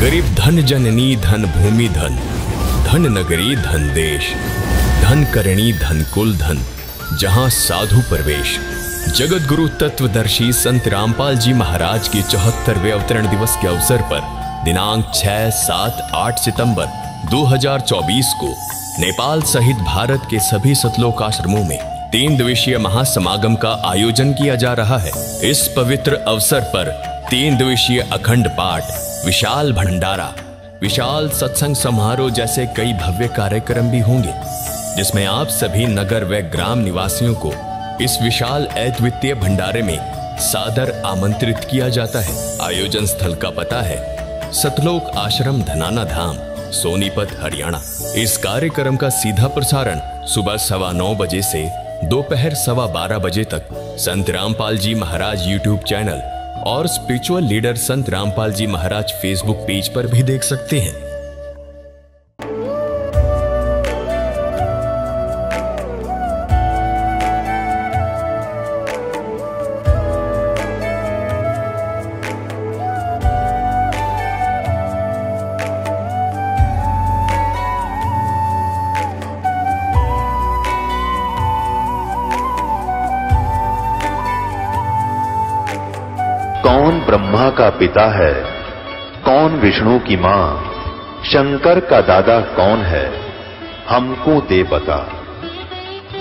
गरीब धन जननी धन भूमि धन धन नगरी धन देश धन करणी धन कुल धन जहाँ साधु प्रवेश जगत गुरु तत्वदर्शी संत रामपाल जी महाराज के चौहत्तरवे अवतरण दिवस के अवसर पर दिनांक 6, 7, 8 सितंबर 2024 को नेपाल सहित भारत के सभी सतलोक आश्रमों में तीन दिवसीय महासमागम का आयोजन किया जा रहा है इस पवित्र अवसर पर तीन दिवसीय अखंड पाठ विशाल भंडारा विशाल सत्संग समारोह जैसे कई भव्य कार्यक्रम भी होंगे जिसमें आप सभी नगर व ग्राम निवासियों को इस विशाल अद्वितीय भंडारे में सादर आमंत्रित किया जाता है आयोजन स्थल का पता है सतलोक आश्रम धनाना धाम सोनीपत हरियाणा इस कार्यक्रम का सीधा प्रसारण सुबह सवा नौ बजे से दोपहर सवा बारह बजे तक संत रामपाल जी महाराज यूट्यूब चैनल और spiritual leader Sant Rampal ji Maharaj Facebook page पर भी देख सकते हैं का पिता है कौन विष्णु की मां शंकर का दादा कौन है हमको दे बता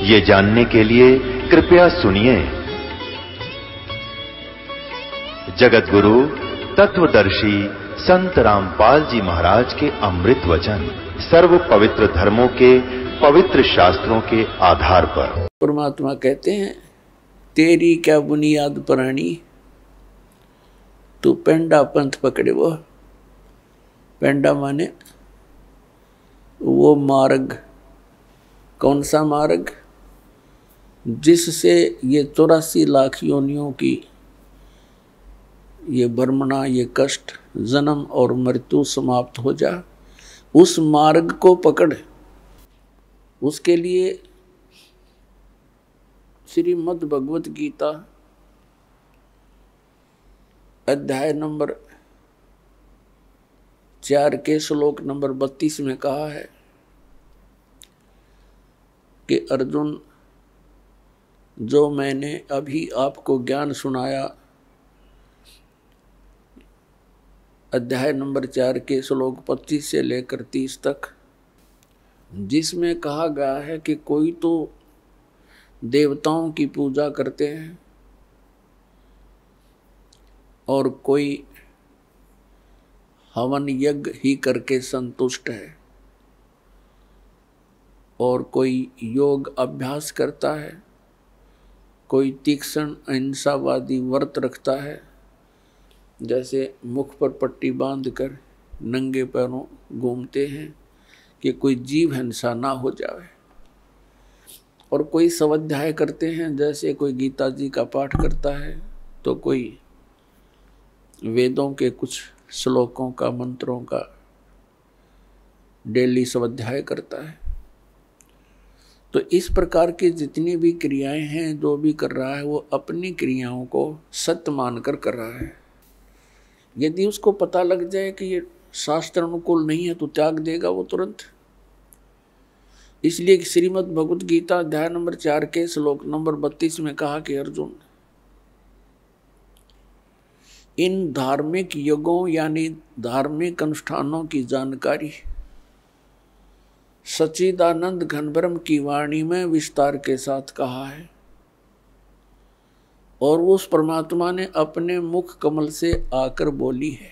ये जानने के लिए कृपया सुनिए जगत गुरु तत्वदर्शी संत रामपाल जी महाराज के अमृत वचन सर्व पवित्र धर्मों के पवित्र शास्त्रों के आधार पर परमात्मा कहते हैं तेरी क्या बुनियाद प्राणी तू पेंडा पंथ पकड़े वो पेंडा माने वो मार्ग कौन सा मार्ग जिससे ये चौरासी लाख योनियों की ये बर्मणा ये कष्ट जन्म और मृत्यु समाप्त हो जा उस मार्ग को पकड़ उसके लिए श्रीमद भगवत गीता अध्याय नंबर चार के श्लोक नंबर बत्तीस में कहा है कि अर्जुन जो मैंने अभी आपको ज्ञान सुनाया अध्याय नंबर चार के श्लोक पच्चीस से लेकर तीस तक जिसमें कहा गया है कि कोई तो देवताओं की पूजा करते हैं और कोई हवन यज्ञ ही करके संतुष्ट है और कोई योग अभ्यास करता है कोई तीक्ष्ण अहिंसावादी व्रत रखता है जैसे मुख पर पट्टी बांध कर नंगे पैरों घूमते हैं कि कोई जीव हिंसा ना हो जाए और कोई स्वाध्याय करते हैं जैसे कोई गीता जी का पाठ करता है तो कोई वेदों के कुछ श्लोकों का मंत्रों का डेली स्वाध्याय करता है तो इस प्रकार की जितनी भी क्रियाएं हैं जो भी कर रहा है वो अपनी क्रियाओं को सत्य मानकर कर रहा है यदि उसको पता लग जाए कि ये शास्त्र अनुकूल नहीं है तो त्याग देगा वो तुरंत इसलिए श्रीमद् भगवत गीता अध्याय नंबर चार के श्लोक नंबर बत्तीस में कहा कि अर्जुन इन धार्मिक युगों यानी धार्मिक अनुष्ठानों की जानकारी सचिदानंद घनब्रम की वाणी में विस्तार के साथ कहा है और उस परमात्मा ने अपने मुख कमल से आकर बोली है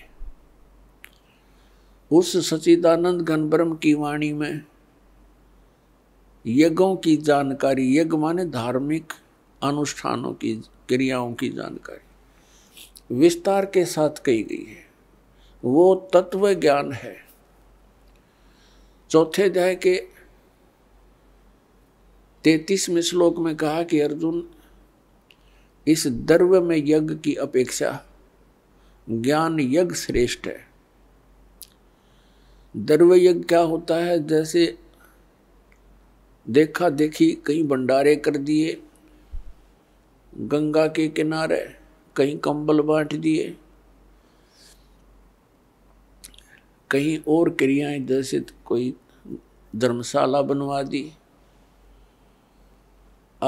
उस सचिदानंद घनब्रम की वाणी में यज्ञों की जानकारी यज्ञ माने धार्मिक अनुष्ठानों की क्रियाओं की जानकारी विस्तार के साथ कही गई है वो तत्व ज्ञान है चौथे अध्याय के तैतीसवें श्लोक में कहा कि अर्जुन इस दर्व में यज्ञ की अपेक्षा ज्ञान यज्ञ श्रेष्ठ है दर्व यज्ञ क्या होता है जैसे देखा देखी कहीं भंडारे कर दिए गंगा के किनारे कहीं कंबल बांट दिए कहीं और क्रियाएं जैसे कोई धर्मशाला बनवा दी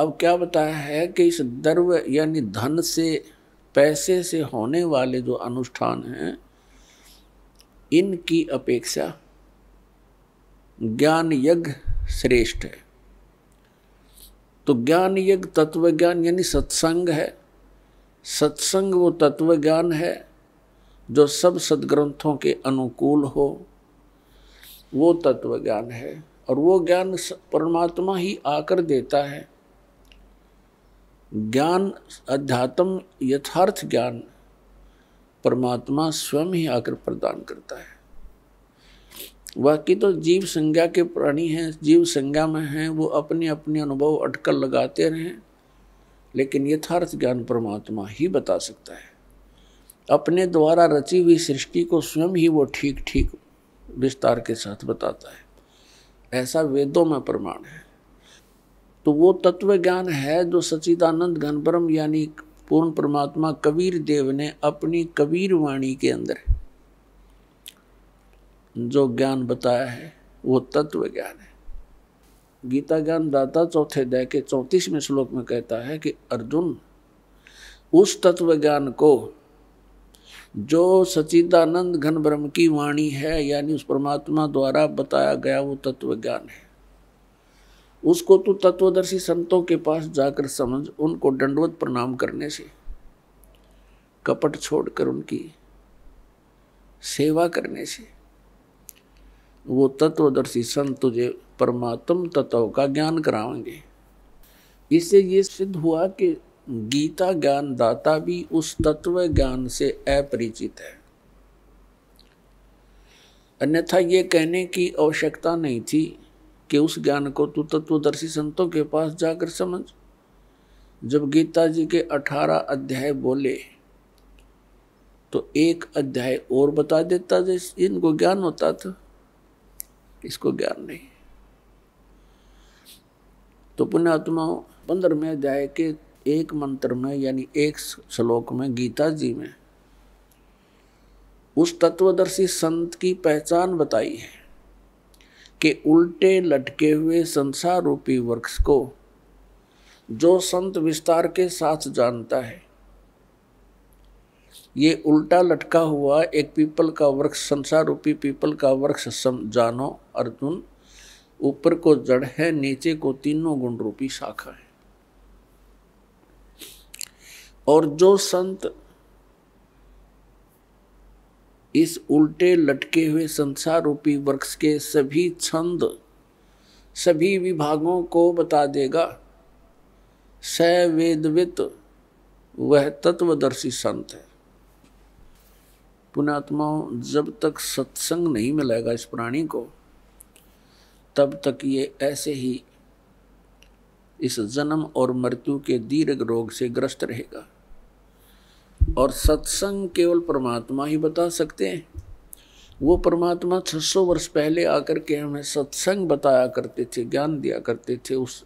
अब क्या बताया है कि इस दर्व यानी धन से पैसे से होने वाले जो अनुष्ठान हैं इनकी अपेक्षा ज्ञान यज्ञ श्रेष्ठ है तो ज्ञान यज्ञ तत्व ज्ञान यानी सत्संग है सत्संग वो तत्व ज्ञान है जो सब सदग्रंथों के अनुकूल हो वो तत्व ज्ञान है और वो ज्ञान परमात्मा ही आकर देता है ज्ञान अध्यात्म यथार्थ ज्ञान परमात्मा स्वयं ही आकर प्रदान करता है बाकी तो जीव संज्ञा के प्राणी हैं जीव संज्ञा में हैं वो अपने अपने अनुभव अटकल लगाते रहें लेकिन यथार्थ ज्ञान परमात्मा ही बता सकता है अपने द्वारा रची हुई सृष्टि को स्वयं ही वो ठीक ठीक विस्तार के साथ बताता है ऐसा वेदों में प्रमाण है तो वो तत्व ज्ञान है जो सचिदानंद घनपरम यानी पूर्ण परमात्मा कबीर देव ने अपनी कबीर वाणी के अंदर जो ज्ञान बताया है वो तत्व ज्ञान है गीता ज्ञान दाता चौथे अध्याय के चौंतीसवें श्लोक में कहता है कि अर्जुन उस तत्व ज्ञान को जो सचिदानंद घन ब्रह्म की वाणी है यानी उस परमात्मा द्वारा बताया गया वो तत्व ज्ञान है उसको तू तत्वदर्शी संतों के पास जाकर समझ उनको दंडवत प्रणाम करने से कपट छोड़कर उनकी सेवा करने से वो तत्वदर्शी संत तुझे परमात्म तत्व का ज्ञान कराएंगे इससे ये सिद्ध हुआ कि गीता ज्ञान दाता भी उस तत्व ज्ञान से अपरिचित है अन्यथा ये कहने की आवश्यकता नहीं थी कि उस ज्ञान को तू तत्वदर्शी संतों के पास जाकर समझ जब गीता जी के अठारह अध्याय बोले तो एक अध्याय और बता देता जैसे इनको ज्ञान होता था किसको ज्ञान नहीं तो पुण्यात्मा पंद्रहवें अध्याय के एक मंत्र में यानी एक श्लोक में गीता जी में उस तत्वदर्शी संत की पहचान बताई है कि उल्टे लटके हुए संसार रूपी वृक्ष को जो संत विस्तार के साथ जानता है ये उल्टा लटका हुआ एक पीपल का वृक्ष संसार रूपी पीपल का वृक्ष सम जानो अर्जुन ऊपर को जड़ है नीचे को तीनों गुण रूपी शाखा है और जो संत इस उल्टे लटके हुए संसार रूपी वृक्ष के सभी छंद सभी विभागों को बता देगा सवेदवित वह तत्वदर्शी संत है पुणात्माओं जब तक सत्संग नहीं मिलेगा इस प्राणी को तब तक ये ऐसे ही इस जन्म और मृत्यु के दीर्घ रोग से ग्रस्त रहेगा और सत्संग केवल परमात्मा ही बता सकते हैं वो परमात्मा 600 वर्ष पहले आकर के हमें सत्संग बताया करते थे ज्ञान दिया करते थे उस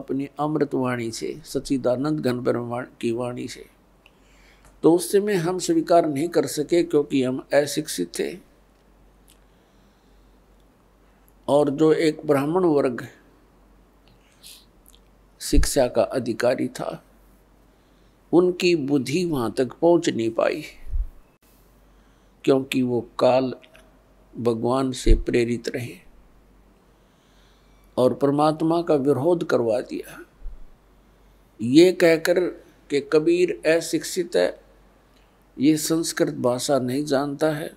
अपनी अमृतवाणी से सचिदानंद घन की वाणी से तो उस समय हम स्वीकार नहीं कर सके क्योंकि हम अशिक्षित थे और जो एक ब्राह्मण वर्ग शिक्षा का अधिकारी था उनकी बुद्धि वहाँ तक पहुँच नहीं पाई क्योंकि वो काल भगवान से प्रेरित रहे और परमात्मा का विरोध करवा दिया ये कहकर के कबीर अशिक्षित है ये संस्कृत भाषा नहीं जानता है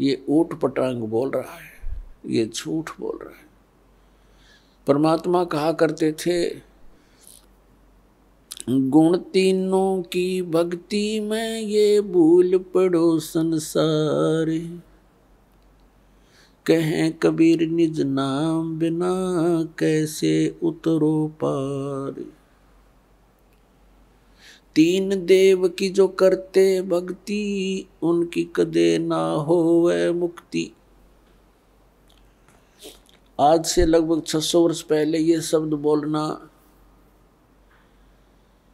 ये ऊट पटांग बोल रहा है ये झूठ बोल रहा है परमात्मा कहा करते थे गुण तीनों की भक्ति में ये भूल पड़ो संसार कहें कबीर निज नाम बिना कैसे उतरो पारी तीन देव की जो करते भक्ति उनकी कदे ना हो वह मुक्ति आज से लगभग 600 वर्ष पहले ये शब्द बोलना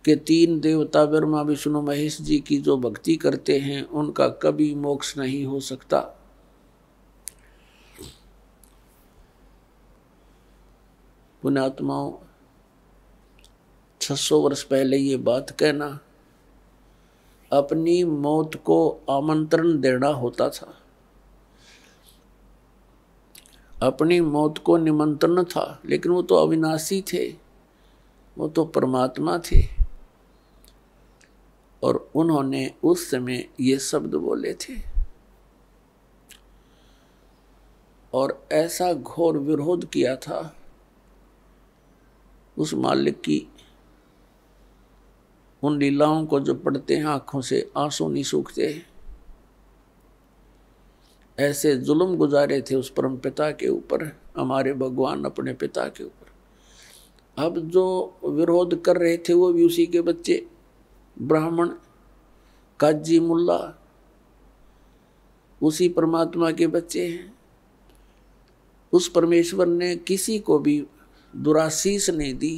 के तीन देवता ब्रह्मा विष्णु महेश जी की जो भक्ति करते हैं उनका कभी मोक्ष नहीं हो सकता पुण्यात्माओं 600 वर्ष पहले ये बात कहना अपनी मौत को आमंत्रण देना होता था अपनी मौत को निमंत्रण था लेकिन वो तो अविनाशी थे वो तो परमात्मा थे और उन्होंने उस समय ये शब्द बोले थे और ऐसा घोर विरोध किया था उस मालिक की उन लीलाओं को जो पढ़ते हैं आंखों से आंसू नहीं सूखते ऐसे जुल्म गुजारे थे उस परम पिता के ऊपर हमारे भगवान अपने पिता के ऊपर अब जो विरोध कर रहे थे वो भी उसी के बच्चे ब्राह्मण काजी मुल्ला उसी परमात्मा के बच्चे हैं उस परमेश्वर ने किसी को भी दुरासीस नहीं दी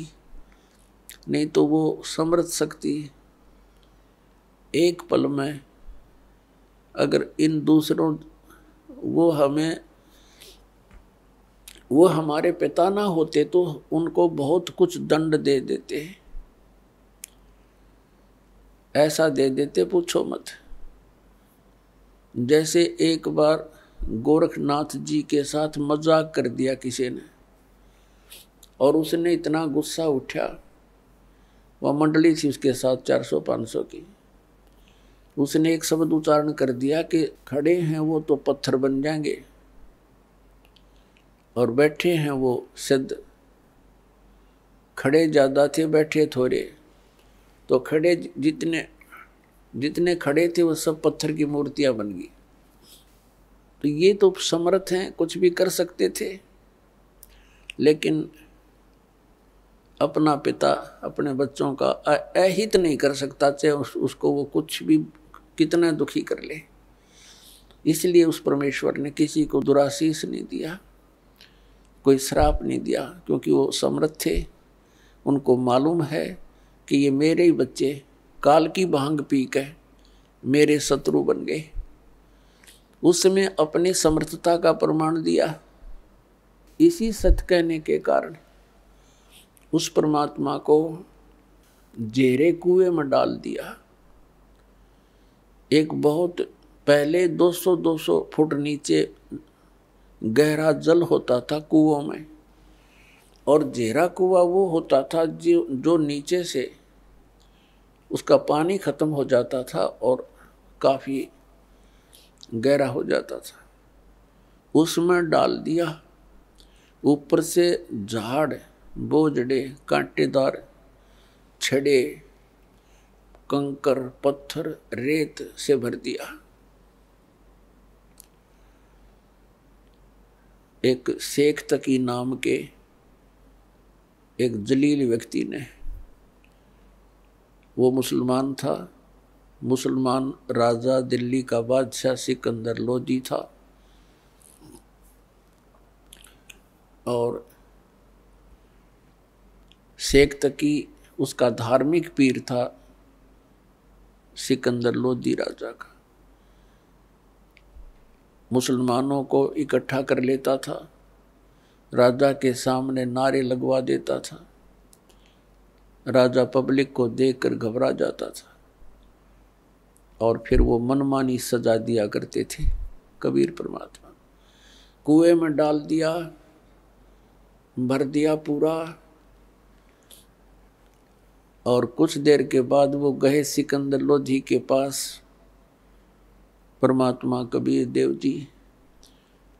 नहीं तो वो समृत सकती है एक पल में अगर इन दूसरों वो हमें वो हमारे पिता ना होते तो उनको बहुत कुछ दंड दे देते ऐसा दे देते पूछो मत जैसे एक बार गोरखनाथ जी के साथ मजाक कर दिया किसी ने और उसने इतना गुस्सा उठा वह मंडली थी उसके साथ 400-500 की उसने एक शब्द उच्चारण कर दिया कि खड़े हैं वो तो पत्थर बन जाएंगे और बैठे हैं वो सिद्ध खड़े ज़्यादा थे बैठे थोड़े तो खड़े जितने जितने खड़े थे वो सब पत्थर की मूर्तियाँ बन गई तो ये तो समर्थ हैं कुछ भी कर सकते थे लेकिन अपना पिता अपने बच्चों का अहित नहीं कर सकता चाहे उस, उसको वो कुछ भी कितना दुखी कर ले इसलिए उस परमेश्वर ने किसी को दुराशीष नहीं दिया कोई श्राप नहीं दिया क्योंकि वो समृद्ध थे उनको मालूम है कि ये मेरे ही बच्चे काल की भांग पी के मेरे शत्रु बन गए उसमें अपनी समर्थता का प्रमाण दिया इसी सत कहने के कारण उस परमात्मा को जेरे कुएं में डाल दिया एक बहुत पहले 200-200 फुट नीचे गहरा जल होता था कुओं में और जेरा कुआ वो होता था जो जो नीचे से उसका पानी ख़त्म हो जाता था और काफ़ी गहरा हो जाता था उसमें डाल दिया ऊपर से झाड़ बोझड़े कांटेदार छड़े कंकर पत्थर रेत से भर दिया एक शेख तकी नाम के एक जलील व्यक्ति ने वो मुसलमान था मुसलमान राजा दिल्ली का बादशाह सिकंदर लोधी था और शेख तकी उसका धार्मिक पीर था सिकंदर लोधी राजा का मुसलमानों को इकट्ठा कर लेता था राजा के सामने नारे लगवा देता था राजा पब्लिक को देखकर घबरा जाता था और फिर वो मनमानी सजा दिया करते थे कबीर परमात्मा कुएं में डाल दिया भर दिया पूरा और कुछ देर के बाद वो गए सिकंदर लोधी के पास परमात्मा कबीर देव जी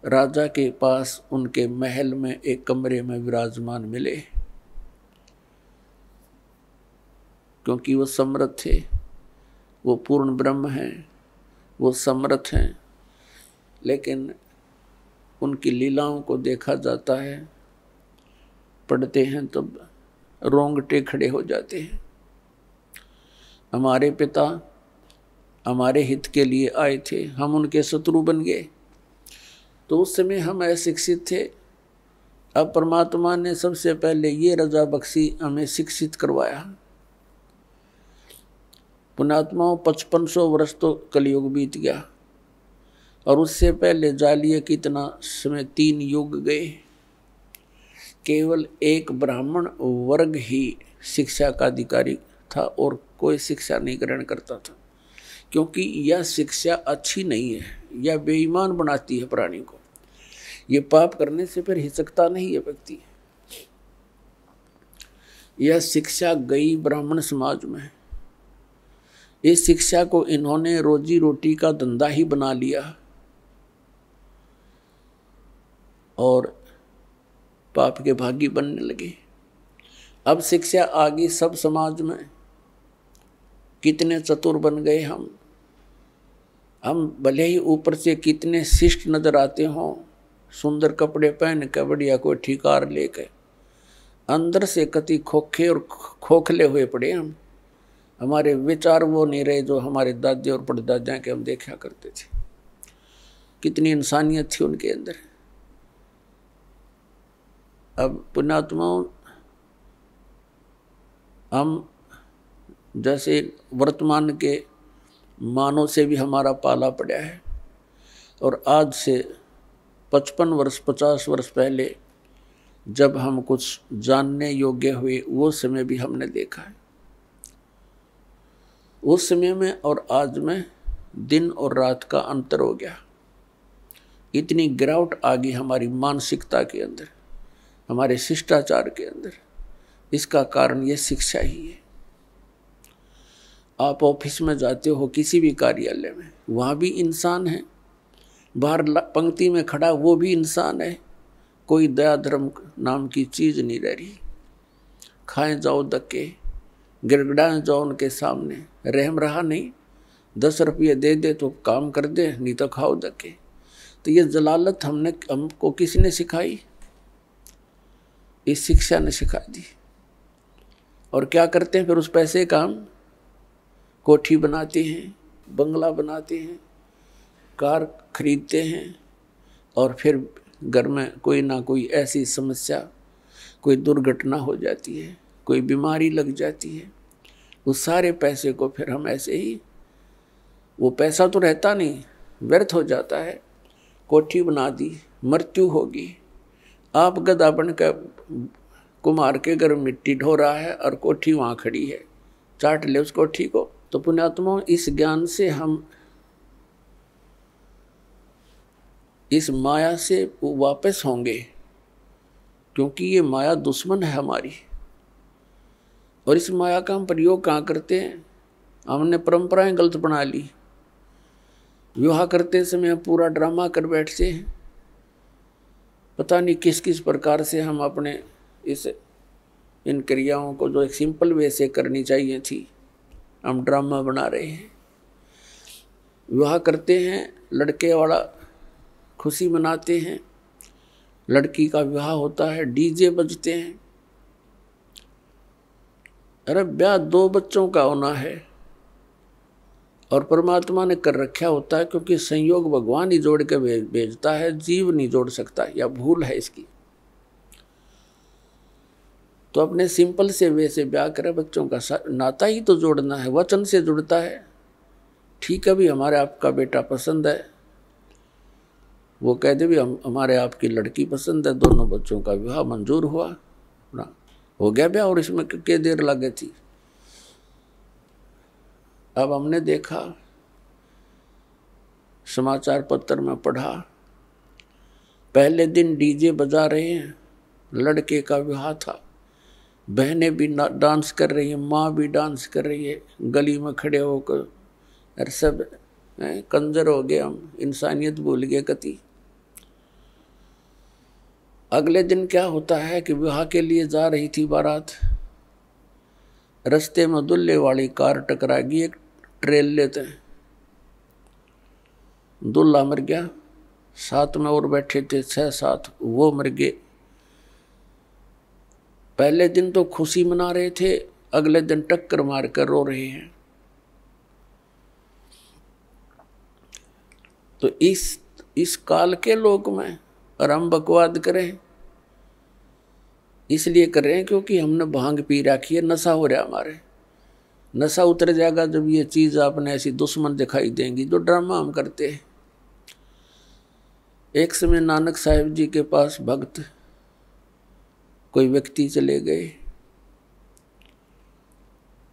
राजा के पास उनके महल में एक कमरे में विराजमान मिले क्योंकि वो समर्थ थे वो पूर्ण ब्रह्म हैं वो समर्थ हैं लेकिन उनकी लीलाओं को देखा जाता है पढ़ते हैं तब रोंगटे खड़े हो जाते हैं हमारे पिता हमारे हित के लिए आए थे हम उनके शत्रु बन गए तो उस समय हम अशिक्षित थे अब परमात्मा ने सबसे पहले ये रजा बख्शी हमें शिक्षित करवाया पुणात्मा पचपन सौ वर्ष तो कलयुग बीत गया और उससे पहले जालिए कितना समय तीन युग गए केवल एक ब्राह्मण वर्ग ही शिक्षा का अधिकारी था और कोई शिक्षा नहीं ग्रहण करता था क्योंकि यह शिक्षा अच्छी नहीं है यह बेईमान बनाती है प्राणी को यह पाप करने से फिर हिचकता नहीं है व्यक्ति यह शिक्षा गई ब्राह्मण समाज में इस शिक्षा को इन्होंने रोजी रोटी का धंधा ही बना लिया और पाप के भागी बनने लगे अब शिक्षा आ गई सब समाज में कितने चतुर बन गए हम हम भले ही ऊपर से कितने शिष्ट नजर आते हों सुंदर कपड़े पहन के बढ़िया कोई ठिकार लेकर अंदर से कति खोखे और खोखले हुए पड़े हम हमारे विचार वो नहीं रहे जो हमारे दादे और पड़दादियाँ के हम देखा करते थे कितनी इंसानियत थी उनके अंदर अब पुण्यात्माओं हम जैसे वर्तमान के मानों से भी हमारा पाला पड़ा है और आज से पचपन वर्ष पचास वर्ष पहले जब हम कुछ जानने योग्य हुए वो समय भी हमने देखा है उस समय में और आज में दिन और रात का अंतर हो गया इतनी गिरावट आ गई हमारी मानसिकता के अंदर हमारे शिष्टाचार के अंदर इसका कारण ये शिक्षा ही है आप ऑफिस में जाते हो किसी भी कार्यालय में वहाँ भी इंसान है बाहर पंक्ति में खड़ा वो भी इंसान है कोई दया धर्म नाम की चीज़ नहीं रह रही खाएं जाओ धक्के गिरगड़ाएं जाओ उनके सामने रहम रहा नहीं दस रुपये दे दे तो काम कर दे नहीं तो खाओ धक्के तो ये जलालत हमने हमको किसने सिखाई इस शिक्षा ने सिखा दी और क्या करते हैं फिर उस पैसे का हम कोठी बनाते हैं बंगला बनाते हैं कार खरीदते हैं और फिर घर में कोई ना कोई ऐसी समस्या कोई दुर्घटना हो जाती है कोई बीमारी लग जाती है उस सारे पैसे को फिर हम ऐसे ही वो पैसा तो रहता नहीं व्यर्थ हो जाता है कोठी बना दी मृत्यु होगी आप गदापन का कुमार के घर मिट्टी ढो रहा है और कोठी वहाँ खड़ी है चाट ले उस कोठी को तो पुण्यात्मा इस ज्ञान से हम इस माया से वापस होंगे क्योंकि ये माया दुश्मन है हमारी और इस माया का हम प्रयोग कहाँ करते हैं हमने परंपराएं गलत बना ली विवाह करते समय पूरा ड्रामा कर बैठते हैं पता नहीं किस किस प्रकार से हम अपने इस इन क्रियाओं को जो एक सिंपल वे से करनी चाहिए थी हम ड्रामा बना रहे हैं विवाह करते हैं लड़के वाला खुशी मनाते हैं लड़की का विवाह होता है डीजे बजते हैं अरे ब्याह दो बच्चों का होना है और परमात्मा ने कर रखा होता है क्योंकि संयोग भगवान ही जोड़ के भेजता है जीव नहीं जोड़ सकता या भूल है इसकी तो अपने सिंपल से वे से ब्याह करें बच्चों का नाता ही तो जोड़ना है वचन से जुड़ता है ठीक है भी हमारे आपका बेटा पसंद है वो कह दे भी हम हमारे आपकी लड़की पसंद है दोनों बच्चों का विवाह मंजूर हुआ ना हो गया ब्याह और इसमें क्या देर लगे थी अब हमने देखा समाचार पत्र में पढ़ा पहले दिन डीजे बजा रहे हैं लड़के का विवाह था बहनें भी डांस कर रही हैं माँ भी डांस कर रही है गली में खड़े होकर अरे सब है कंजर हो गए हम इंसानियत भूल गए कति अगले दिन क्या होता है कि विवाह के लिए जा रही थी बारात रस्ते में दुल्ले वाली कार टकरा गई एक ट्रेल लेते हैं दूल्हा मर गया साथ में और बैठे थे छह सात वो मर गए पहले दिन तो खुशी मना रहे थे अगले दिन टक्कर मार कर रो रहे हैं तो इस इस काल के लोक में राम बकवाद करें इसलिए कर रहे हैं क्योंकि हमने भांग पी रखी है नशा हो रहा हमारे नशा उतर जाएगा जब ये चीज़ आपने ऐसी दुश्मन दिखाई देंगी जो ड्रामा हम करते हैं एक समय नानक साहेब जी के पास भक्त कोई व्यक्ति चले गए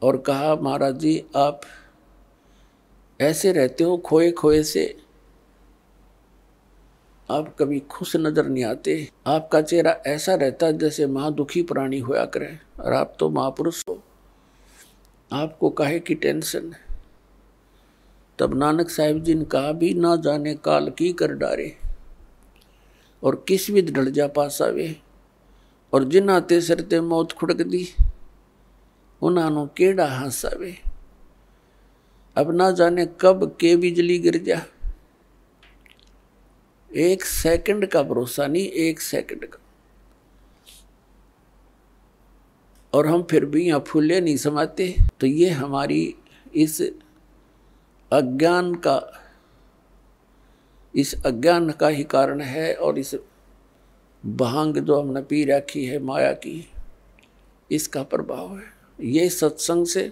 और कहा महाराज जी आप ऐसे रहते हो खोए खोए से आप कभी खुश नजर नहीं आते आपका चेहरा ऐसा रहता जैसे महादुखी प्राणी होया करे और आप तो महापुरुष हो आपको काहे की टेंशन है तब नानक साहब जी ने कहा भी ना जाने काल की कर डारे और किस विध जा पास आवे और जिन आते सरते मौत खुड़क दी उन्होंने केड़ा हंस आवे अब ना जाने कब के बिजली गिर जा एक सेकंड का भरोसा नहीं एक सेकंड का और हम फिर भी यहाँ फूले नहीं समाते तो ये हमारी इस अज्ञान का इस अज्ञान का ही कारण है और इस भांग जो हमने पी रखी है माया की इसका प्रभाव है ये सत्संग से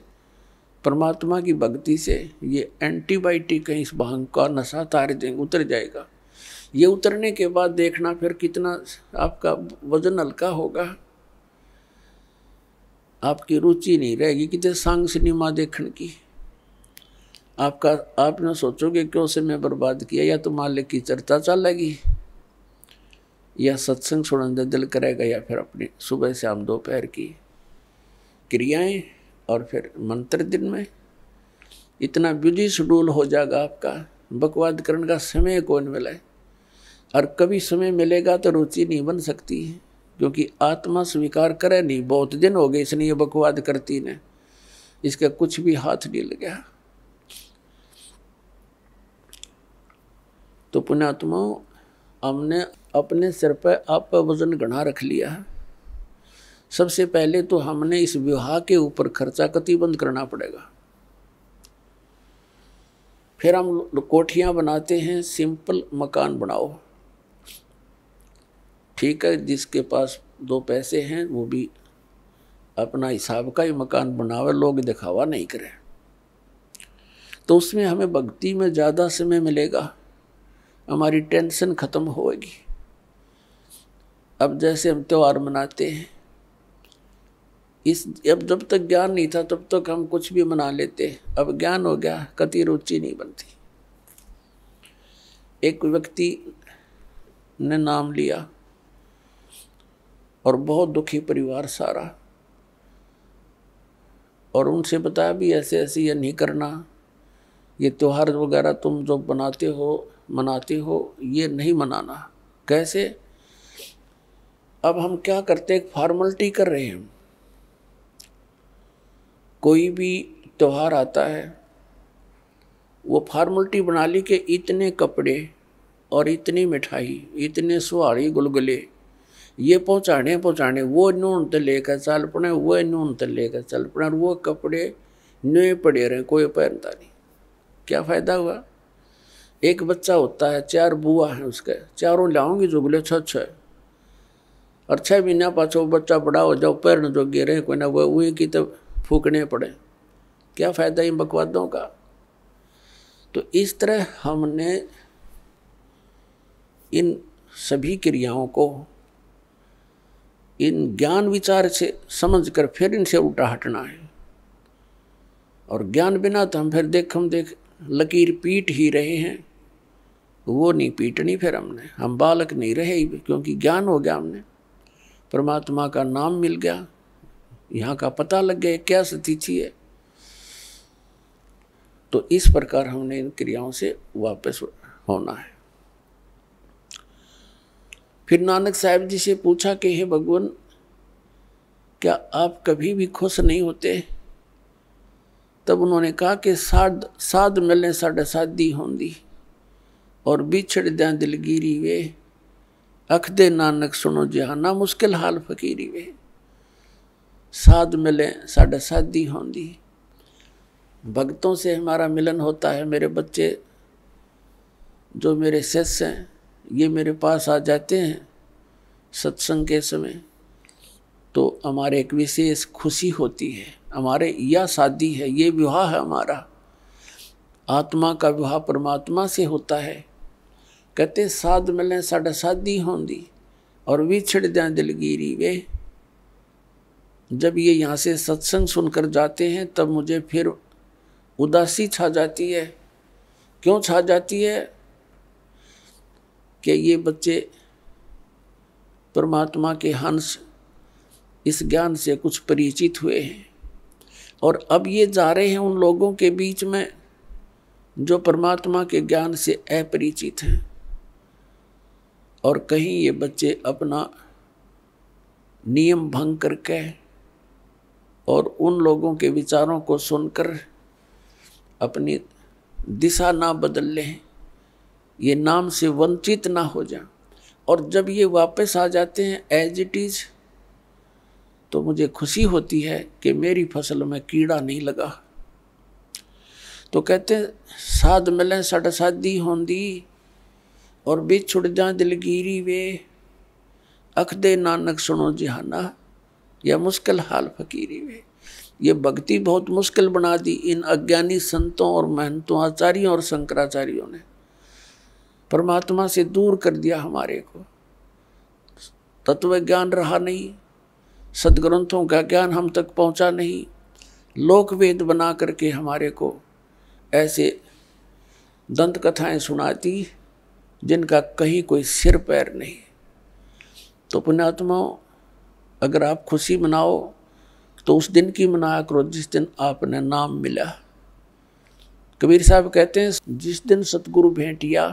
परमात्मा की भक्ति से ये एंटीबायोटिक है इस भांग का नशा तार दें उतर जाएगा ये उतरने के बाद देखना फिर कितना आपका वजन हल्का होगा आपकी रुचि नहीं रहेगी कितने संग सिनेमा देखने की आपका आप ना सोचोगे क्यों से मैं बर्बाद किया या तो मालिक की चर्चा चलेगी या सत्संग सुनने दिल करेगा या फिर अपनी सुबह से दोपहर की क्रियाएं और फिर मंत्र दिन में इतना बिजी शेड्यूल हो जाएगा आपका बकवाद करने का समय कौन मिला है और कभी समय मिलेगा तो रुचि नहीं बन सकती है क्योंकि आत्मा स्वीकार करे नहीं बहुत दिन हो गए इसने ये बकवाद करती ने इसका कुछ भी हाथ नहीं गया तो पुण्यात्मा हमने अपने सिर पर आप वजन गणा रख लिया है सबसे पहले तो हमने इस विवाह के ऊपर खर्चा कतिबंध करना पड़ेगा फिर हम कोठियां बनाते हैं सिंपल मकान बनाओ ठीक है जिसके पास दो पैसे हैं वो भी अपना हिसाब का ही मकान बनावे लोग दिखावा नहीं करें तो उसमें हमें भक्ति में ज़्यादा समय मिलेगा हमारी टेंशन ख़त्म होगी अब जैसे हम त्यौहार मनाते हैं इस अब जब तक ज्ञान नहीं था तब तक हम कुछ भी मना लेते अब ज्ञान हो गया कति रुचि नहीं बनती एक व्यक्ति ने नाम लिया और बहुत दुखी परिवार सारा और उनसे बताया भी ऐसे ऐसे ये नहीं करना ये त्यौहार वगैरह तुम जो बनाते हो मनाते हो ये नहीं मनाना कैसे अब हम क्या करते हैं फॉर्मलिटी कर रहे हैं कोई भी त्यौहार आता है वो फॉर्मलिटी बना ली कि इतने कपड़े और इतनी मिठाई इतने सुहाड़ी गुलगुले ये पहुँचाने पहुँचाने वो नून तो लेकर चल पड़े वो नून तो लेकर चल पड़े और वो कपड़े नए पड़े रहे कोई पहनता नहीं क्या फ़ायदा हुआ एक बच्चा होता है चार बुआ है उसके चारों लाऊंगी जुगले छ छः और छः महीना पाँच बच्चा बड़ा हो जाओ पैर न जो गिरे कोई ना वो की तो फूकने पड़े क्या फ़ायदा इन बकवादों का तो इस तरह हमने इन सभी क्रियाओं को इन ज्ञान विचार से समझकर फिर इनसे उल्टा हटना है और ज्ञान बिना तो हम फिर देख हम देख लकीर पीट ही रहे हैं वो नहीं पीटनी फिर हमने हम बालक नहीं रहे क्योंकि ज्ञान हो गया हमने परमात्मा का नाम मिल गया यहाँ का पता लग गया क्या स्थिति है तो इस प्रकार हमने इन क्रियाओं से वापस होना है फिर नानक साहब जी से पूछा कि हे भगवान क्या आप कभी भी खुश नहीं होते तब उन्होंने कहा कि साध साध मिलने साढ़े साधी होंगी और बिछड़ दें दिलगिरी वे अखदे नानक सुनो ना मुश्किल हाल फकीरी वे साध मिले साढ़े साधी होंगी भक्तों से हमारा मिलन होता है मेरे बच्चे जो मेरे शिष्य हैं ये मेरे पास आ जाते हैं सत्संग के समय तो हमारे एक विशेष खुशी होती है हमारे या शादी है ये विवाह है हमारा आत्मा का विवाह परमात्मा से होता है कहते साध मिलने साढ़ा शादी होंगी और विछड़ जाए दिलगिरी वे जब ये यहाँ से सत्संग सुनकर जाते हैं तब मुझे फिर उदासी छा जाती है क्यों छा जाती है कि ये बच्चे परमात्मा के हंस इस ज्ञान से कुछ परिचित हुए हैं और अब ये जा रहे हैं उन लोगों के बीच में जो परमात्मा के ज्ञान से अपरिचित हैं और कहीं ये बच्चे अपना नियम भंग करके और उन लोगों के विचारों को सुनकर अपनी दिशा ना बदल लें ये नाम से वंचित ना हो जाए और जब ये वापस आ जाते हैं एज इट इज़ तो मुझे खुशी होती है कि मेरी फसल में कीड़ा नहीं लगा तो कहते हैं साध मिले सट साधी होंगी और बिछ छुड़ जा दिलगीरी वे अखदे नानक सुनो जिहाना या मुश्किल हाल फकीरी वे ये भक्ति बहुत मुश्किल बना दी इन अज्ञानी संतों और महंतों आचार्यों और शंकराचार्यों ने परमात्मा से दूर कर दिया हमारे को तत्व ज्ञान रहा नहीं सदग्रंथों का ज्ञान हम तक पहुंचा नहीं लोक वेद बना करके हमारे को ऐसे दंत कथाएं सुनाती जिनका कहीं कोई सिर पैर नहीं तो पुण्यात्मा अगर आप खुशी मनाओ तो उस दिन की मनाया करो जिस दिन आपने नाम मिला कबीर साहब कहते हैं जिस दिन सतगुरु भेंटिया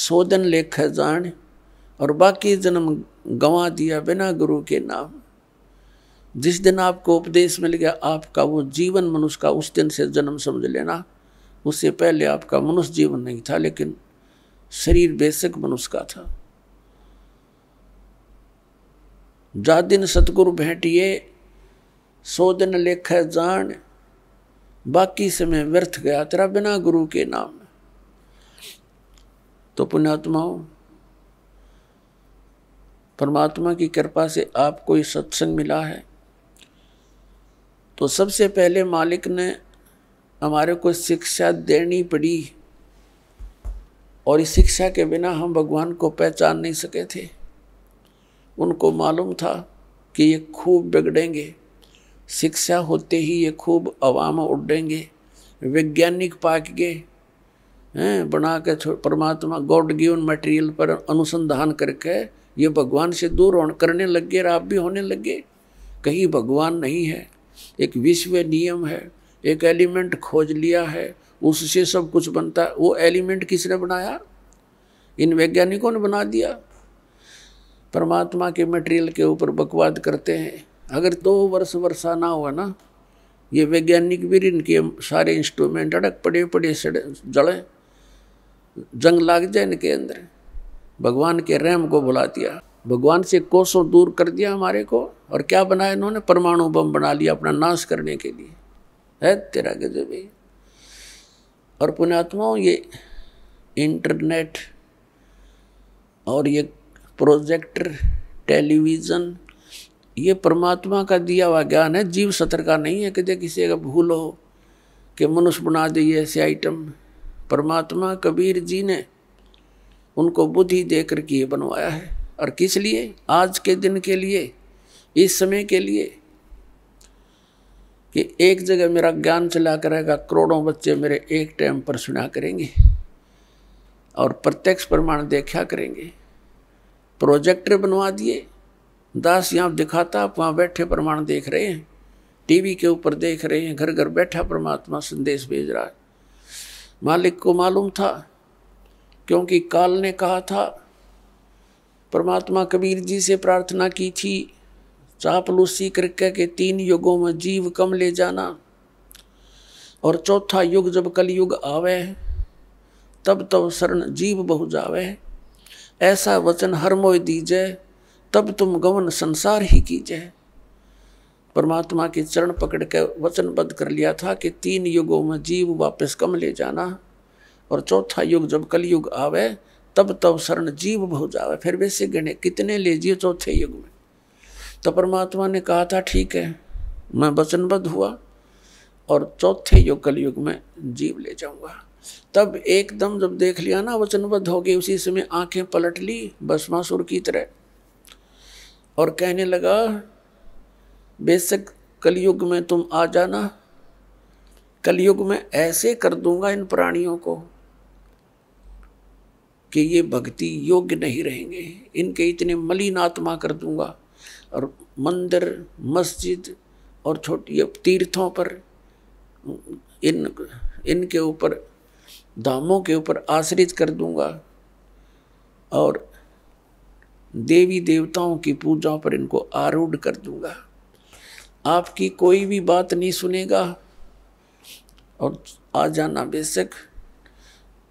सोदन लेख जान और बाकी जन्म गवा दिया बिना गुरु के नाम जिस दिन आपको उपदेश मिल गया आपका वो जीवन मनुष्य का उस दिन से जन्म समझ लेना उससे पहले आपका मनुष्य जीवन नहीं था लेकिन शरीर बेशक मनुष्य का था जा दिन सतगुरु भेंटिए सो दिन लेख जान बाकी समय व्यर्थ गया तेरा बिना गुरु के नाम तो पुण्यात्माओं परमात्मा की कृपा से आपको ये सत्संग मिला है तो सबसे पहले मालिक ने हमारे को शिक्षा देनी पड़ी और इस शिक्षा के बिना हम भगवान को पहचान नहीं सके थे उनको मालूम था कि ये खूब बिगड़ेंगे शिक्षा होते ही ये खूब अवाम उड़ेंगे वैज्ञानिक पाक गए हैं बना के परमात्मा गॉड गिवन मटेरियल पर अनुसंधान करके ये भगवान से दूर होने करने लग गए आप भी होने लगे कहीं भगवान नहीं है एक विश्व नियम है एक एलिमेंट खोज लिया है उससे सब कुछ बनता है वो एलिमेंट किसने बनाया इन वैज्ञानिकों ने बना दिया परमात्मा के मटेरियल के ऊपर बकवाद करते हैं अगर दो वर्ष वर्षा ना हुआ ना ये वैज्ञानिक भी इनके सारे इंस्ट्रूमेंट अड़क पड़े पड़े सड़े जड़े जंग लाग जाए इनके अंदर भगवान के रैम को बुला दिया भगवान से कोसों दूर कर दिया हमारे को और क्या बनाया इन्होंने परमाणु बम बना लिया अपना नाश करने के लिए है तेरा गजब भाई और पुण्यात्माओं ये इंटरनेट और ये प्रोजेक्टर टेलीविज़न ये परमात्मा का दिया हुआ ज्ञान है जीव सतर का नहीं है कि किसी का भूल हो कि मनुष्य बना दे ये ऐसे आइटम परमात्मा कबीर जी ने उनको बुद्धि देकर के ये बनवाया है और किस लिए आज के दिन के लिए इस समय के लिए कि एक जगह मेरा ज्ञान चला करेगा करोड़ों बच्चे मेरे एक टाइम पर सुना करेंगे और प्रत्यक्ष प्रमाण देखा करेंगे प्रोजेक्टर बनवा दिए दास यहाँ दिखाता आप वहाँ बैठे प्रमाण देख रहे हैं टीवी के ऊपर देख रहे हैं घर घर बैठा परमात्मा संदेश भेज रहा है मालिक को मालूम था क्योंकि काल ने कहा था परमात्मा कबीर जी से प्रार्थना की थी चापलूसी करके के तीन युगों में जीव कम ले जाना और चौथा युग जब कलयुग आवे तब तब तो शरण जीव बहु जावे ऐसा वचन हर मोय दीजे तब तुम गमन संसार ही कीजे परमात्मा की चरण पकड़ के वचनबद्ध कर लिया था कि तीन युगों में जीव वापस कम ले जाना और चौथा युग जब कलयुग आवे तब तब शरण जीव बहुत जावे फिर वैसे गणे कितने ले जिए चौथे युग में तो परमात्मा ने कहा था ठीक है मैं वचनबद्ध हुआ और चौथे युग कलयुग में जीव ले जाऊंगा तब एकदम जब देख लिया ना वचनबद्ध हो गई उसी समय आंखें पलट ली बसमासुर की तरह और कहने लगा बेशक कलयुग में तुम आ जाना कलयुग में ऐसे कर दूंगा इन प्राणियों को कि ये भक्ति योग्य नहीं रहेंगे इनके इतने मलिन आत्मा कर दूंगा और मंदिर मस्जिद और छोटी तीर्थों पर इन इनके ऊपर दामों के ऊपर आश्रित कर दूंगा और देवी देवताओं की पूजा पर इनको आरूढ़ कर दूंगा आपकी कोई भी बात नहीं सुनेगा और आ जाना बेशक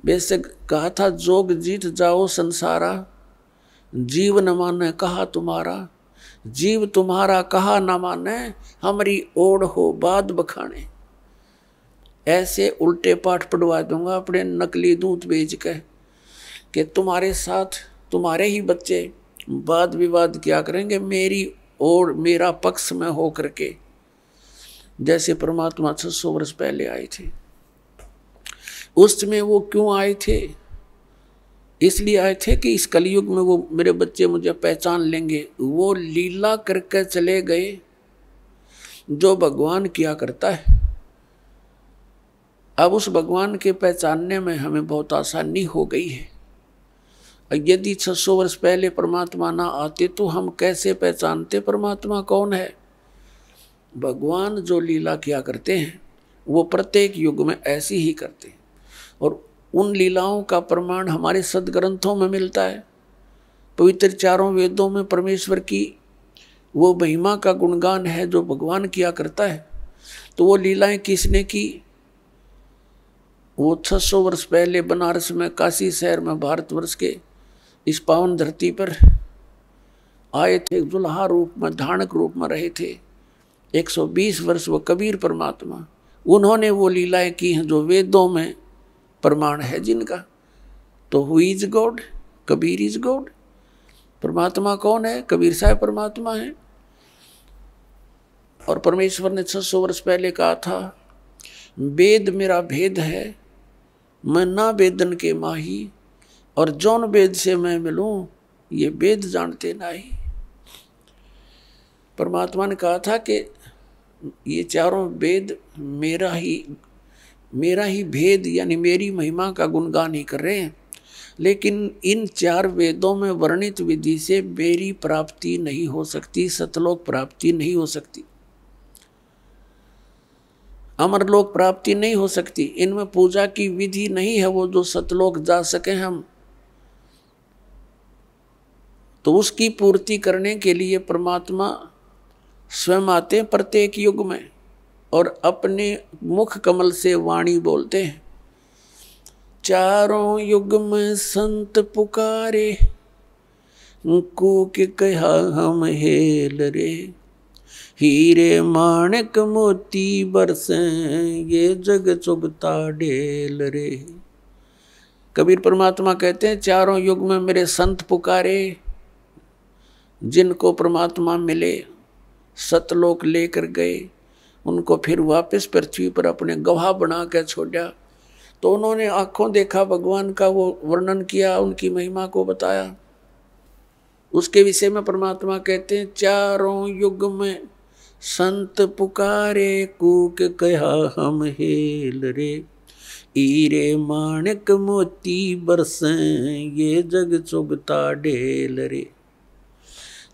बेशक कहा था जोग जीत जाओ संसारा जीव न माने कहा तुम्हारा जीव तुम्हारा कहा न माने हमारी ओढ़ हो बाद बखाने ऐसे उल्टे पाठ पढ़वा दूंगा अपने नकली दूत भेज के कि तुम्हारे साथ तुम्हारे ही बच्चे वाद विवाद क्या करेंगे मेरी और मेरा पक्ष में हो करके जैसे परमात्मा छह सौ वर्ष पहले आए थे उस वो क्यों आए थे इसलिए आए थे कि इस कलयुग में वो मेरे बच्चे मुझे पहचान लेंगे वो लीला करके चले गए जो भगवान किया करता है अब उस भगवान के पहचानने में हमें बहुत आसानी हो गई है यदि 600 वर्ष पहले परमात्मा ना आते तो हम कैसे पहचानते परमात्मा कौन है भगवान जो लीला किया करते हैं वो प्रत्येक युग में ऐसी ही करते हैं और उन लीलाओं का प्रमाण हमारे सदग्रंथों में मिलता है पवित्र चारों वेदों में परमेश्वर की वो महिमा का गुणगान है जो भगवान किया करता है तो वो लीलाएं किसने की वो 600 वर्ष पहले बनारस में काशी शहर में भारतवर्ष के इस पावन धरती पर आए थे दुल्हा रूप में धारणक रूप में रहे थे 120 वर्ष वो कबीर परमात्मा उन्होंने वो लीलाएं की हैं जो वेदों में प्रमाण है जिनका तो who is God Kabir is God परमात्मा कौन है कबीर साहब परमात्मा है और परमेश्वर ने 600 सौ वर्ष पहले कहा था वेद मेरा भेद है मैं ना वेदन के माही और जौन वेद से मैं मिलूं ये वेद जानते ही परमात्मा ने कहा था कि ये चारों वेद मेरा ही मेरा ही भेद यानी मेरी महिमा का गुणगान ही कर रहे हैं लेकिन इन चार वेदों में वर्णित विधि से मेरी प्राप्ति नहीं हो सकती सतलोक प्राप्ति नहीं हो सकती अमरलोक प्राप्ति नहीं हो सकती इनमें पूजा की विधि नहीं है वो जो सतलोक जा सके हम तो उसकी पूर्ति करने के लिए परमात्मा स्वयं आते प्रत्येक युग में और अपने मुख कमल से वाणी बोलते हैं चारों युग में संत पुकारे कूक कहा हम हेल रे हीरे माणक मोती बरसे ये जग चुगता डेल रे कबीर परमात्मा कहते हैं चारों युग में मेरे संत पुकारे जिनको परमात्मा मिले सतलोक लेकर गए उनको फिर वापस पृथ्वी पर अपने गवाह बना कर छोड़ा तो उन्होंने आंखों देखा भगवान का वो वर्णन किया उनकी महिमा को बताया उसके विषय में परमात्मा कहते हैं चारों युग में संत पुकारे कूक कहा हम हेल रे ईरे माणिक मोती बरसें ये जग चुगता ढेल रे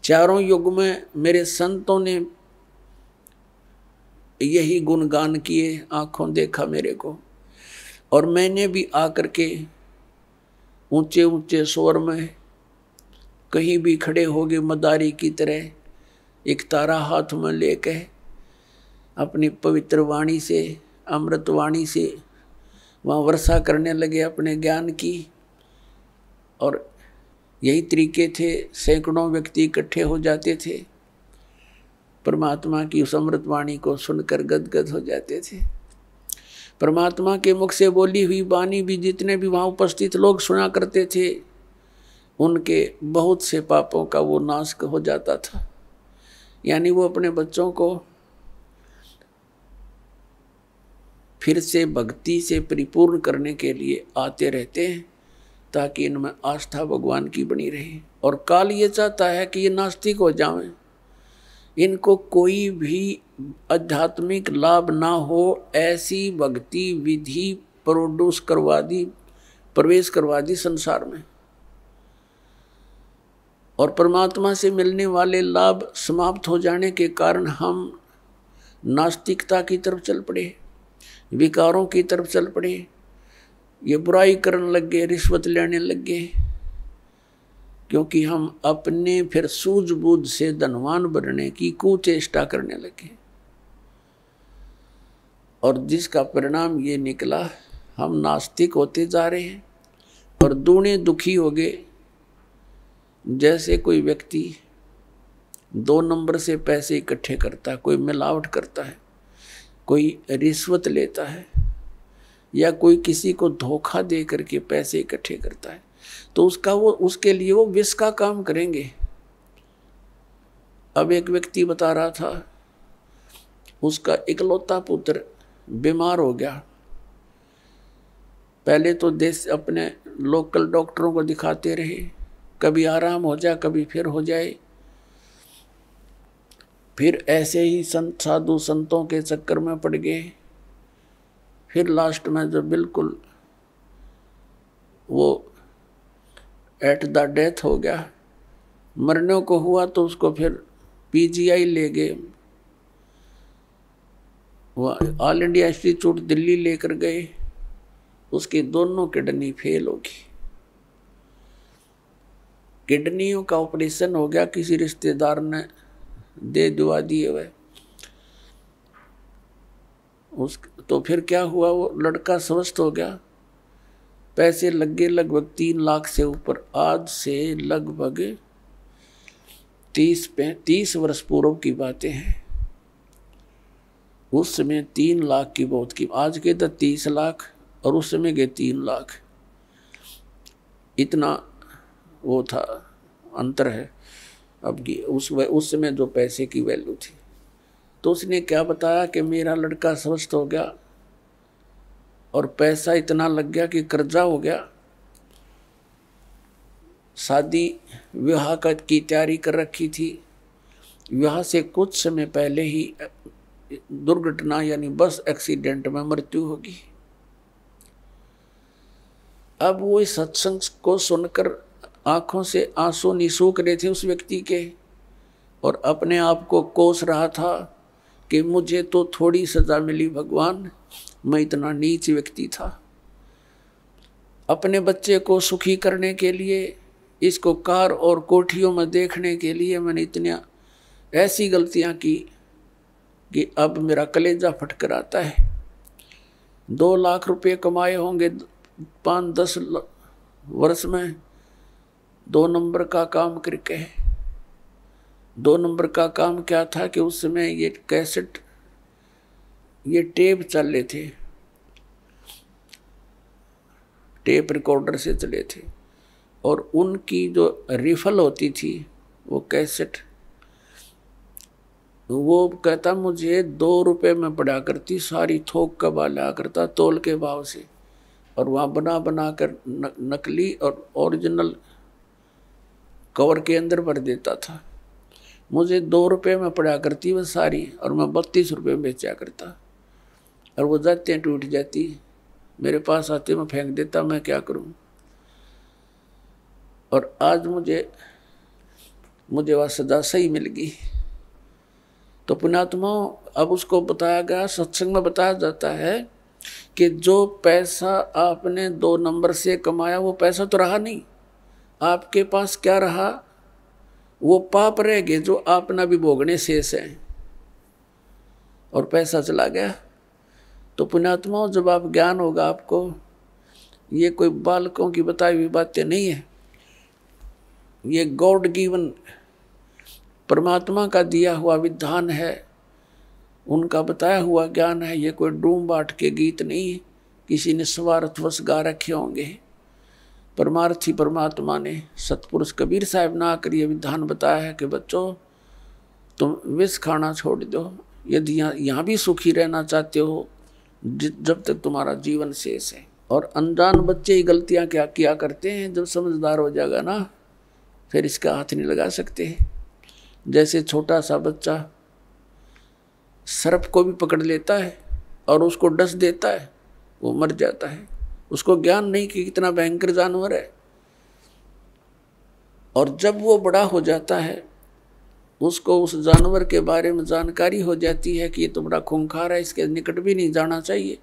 चारों युग में मेरे संतों ने यही गुणगान किए आंखों देखा मेरे को और मैंने भी आकर के ऊंचे ऊंचे स्वर में कहीं भी खड़े हो गए मदारी की तरह एक तारा हाथ में कर अपनी पवित्र वाणी से अमृत वाणी से वहाँ वर्षा करने लगे अपने ज्ञान की और यही तरीके थे सैकड़ों व्यक्ति इकट्ठे हो जाते थे परमात्मा की उस अमृतवाणी को सुनकर गदगद हो जाते थे परमात्मा के मुख से बोली हुई वाणी भी जितने भी वहाँ उपस्थित लोग सुना करते थे उनके बहुत से पापों का वो नाश हो जाता था यानी वो अपने बच्चों को फिर से भक्ति से परिपूर्ण करने के लिए आते रहते हैं ताकि इनमें आस्था भगवान की बनी रहे और काल ये चाहता है कि ये नास्तिक हो जाएं इनको कोई भी आध्यात्मिक लाभ ना हो ऐसी भक्ति विधि प्रोड्यूस करवा दी प्रवेश करवा दी संसार में और परमात्मा से मिलने वाले लाभ समाप्त हो जाने के कारण हम नास्तिकता की तरफ चल पड़े विकारों की तरफ चल पड़े ये बुराई करने लग गए रिश्वत लेने लग गए क्योंकि हम अपने फिर सूझबूझ से धनवान बनने की कुचेष्टा करने लगे और जिसका परिणाम ये निकला हम नास्तिक होते जा रहे हैं और दूने दुखी हो गए जैसे कोई व्यक्ति दो नंबर से पैसे इकट्ठे करता है कोई मिलावट करता है कोई रिश्वत लेता है या कोई किसी को धोखा दे करके पैसे इकट्ठे करता है तो उसका वो उसके लिए वो विष का काम करेंगे अब एक व्यक्ति बता रहा था उसका इकलौता पुत्र बीमार हो गया पहले तो देश अपने लोकल डॉक्टरों को दिखाते रहे कभी आराम हो जाए कभी फिर हो जाए फिर ऐसे ही संत साधु संतों के चक्कर में पड़ गए फिर लास्ट में जब बिल्कुल वो एट द डेथ हो गया मरने को हुआ तो उसको फिर पीजीआई ले गए वो ऑल इंडिया इंस्टीट्यूट दिल्ली लेकर गए उसकी दोनों किडनी फेल होगी किडनियों का ऑपरेशन हो गया किसी रिश्तेदार ने दे दुआ दिए हुए उस तो फिर क्या हुआ वो लड़का स्वस्थ हो गया पैसे लग गए लगभग तीन लाख से ऊपर आज से लगभग तीस पैंतीस वर्ष पूर्व की बातें हैं उस समय तीन लाख की बहुत की आज के तो तीस लाख और उस समय के तीन लाख इतना वो था अंतर है अब की उस उस समय जो पैसे की वैल्यू थी तो उसने क्या बताया कि मेरा लड़का स्वस्थ हो गया और पैसा इतना लग गया कि कर्जा हो गया शादी विवाह की तैयारी कर रखी थी विवाह से कुछ समय पहले ही दुर्घटना यानी बस एक्सीडेंट में मृत्यु होगी अब वो इस सत्संग को सुनकर आंखों से आंसू निसूक रहे थे उस व्यक्ति के और अपने आप को कोस रहा था कि मुझे तो थोड़ी सजा मिली भगवान मैं इतना नीच व्यक्ति था अपने बच्चे को सुखी करने के लिए इसको कार और कोठियों में देखने के लिए मैंने इतने ऐसी गलतियां की कि अब मेरा कलेजा फटकर आता है दो लाख रुपए कमाए होंगे पाँच दस वर्ष में दो नंबर का काम करके है दो नंबर का काम क्या था कि उस समय ये कैसेट ये टेप चल रहे थे टेप रिकॉर्डर से चले थे और उनकी जो रिफल होती थी वो कैसेट वो कहता मुझे दो रुपए में पड़ा करती सारी थोक का बाल आ करता तोल के भाव से और वहाँ बना बना कर नकली और ओरिजिनल कवर के अंदर भर देता था मुझे दो रुपये में पड़ा करती वह सारी और मैं बत्तीस रुपये में बेचा करता और वो हैं टूट जाती मेरे पास आते मैं फेंक देता मैं क्या करूँ और आज मुझे मुझे वह सजा सही मिल गई तो पुणात्मा अब उसको बताया गया सत्संग में बताया जाता है कि जो पैसा आपने दो नंबर से कमाया वो पैसा तो रहा नहीं आपके पास क्या रहा वो पाप रह गए जो आप ना भी भोगने शेष हैं और पैसा चला गया तो पुण्यात्माओं जब आप ज्ञान होगा आपको ये कोई बालकों की बताई हुई बातें नहीं है ये गॉड गिवन परमात्मा का दिया हुआ विधान है उनका बताया हुआ ज्ञान है ये कोई डूम बाट के गीत नहीं है किसी ने स्वार्थवश गा रखे होंगे परमार्थी परमात्मा ने सतपुरुष कबीर साहब ना कर यह विधान बताया है कि बच्चों तुम विष खाना छोड़ दो यदि यहाँ यहाँ भी सुखी रहना चाहते हो जब तक तुम्हारा जीवन शेष है और अनजान बच्चे ही गलतियाँ क्या किया करते हैं जब समझदार हो जाएगा ना फिर इसका हाथ नहीं लगा सकते हैं जैसे छोटा सा बच्चा सर्प को भी पकड़ लेता है और उसको डस देता है वो मर जाता है उसको ज्ञान नहीं कि कितना भयंकर जानवर है और जब वो बड़ा हो जाता है उसको उस जानवर के बारे में जानकारी हो जाती है कि ये तो बड़ा खूंखार है इसके निकट भी नहीं जाना चाहिए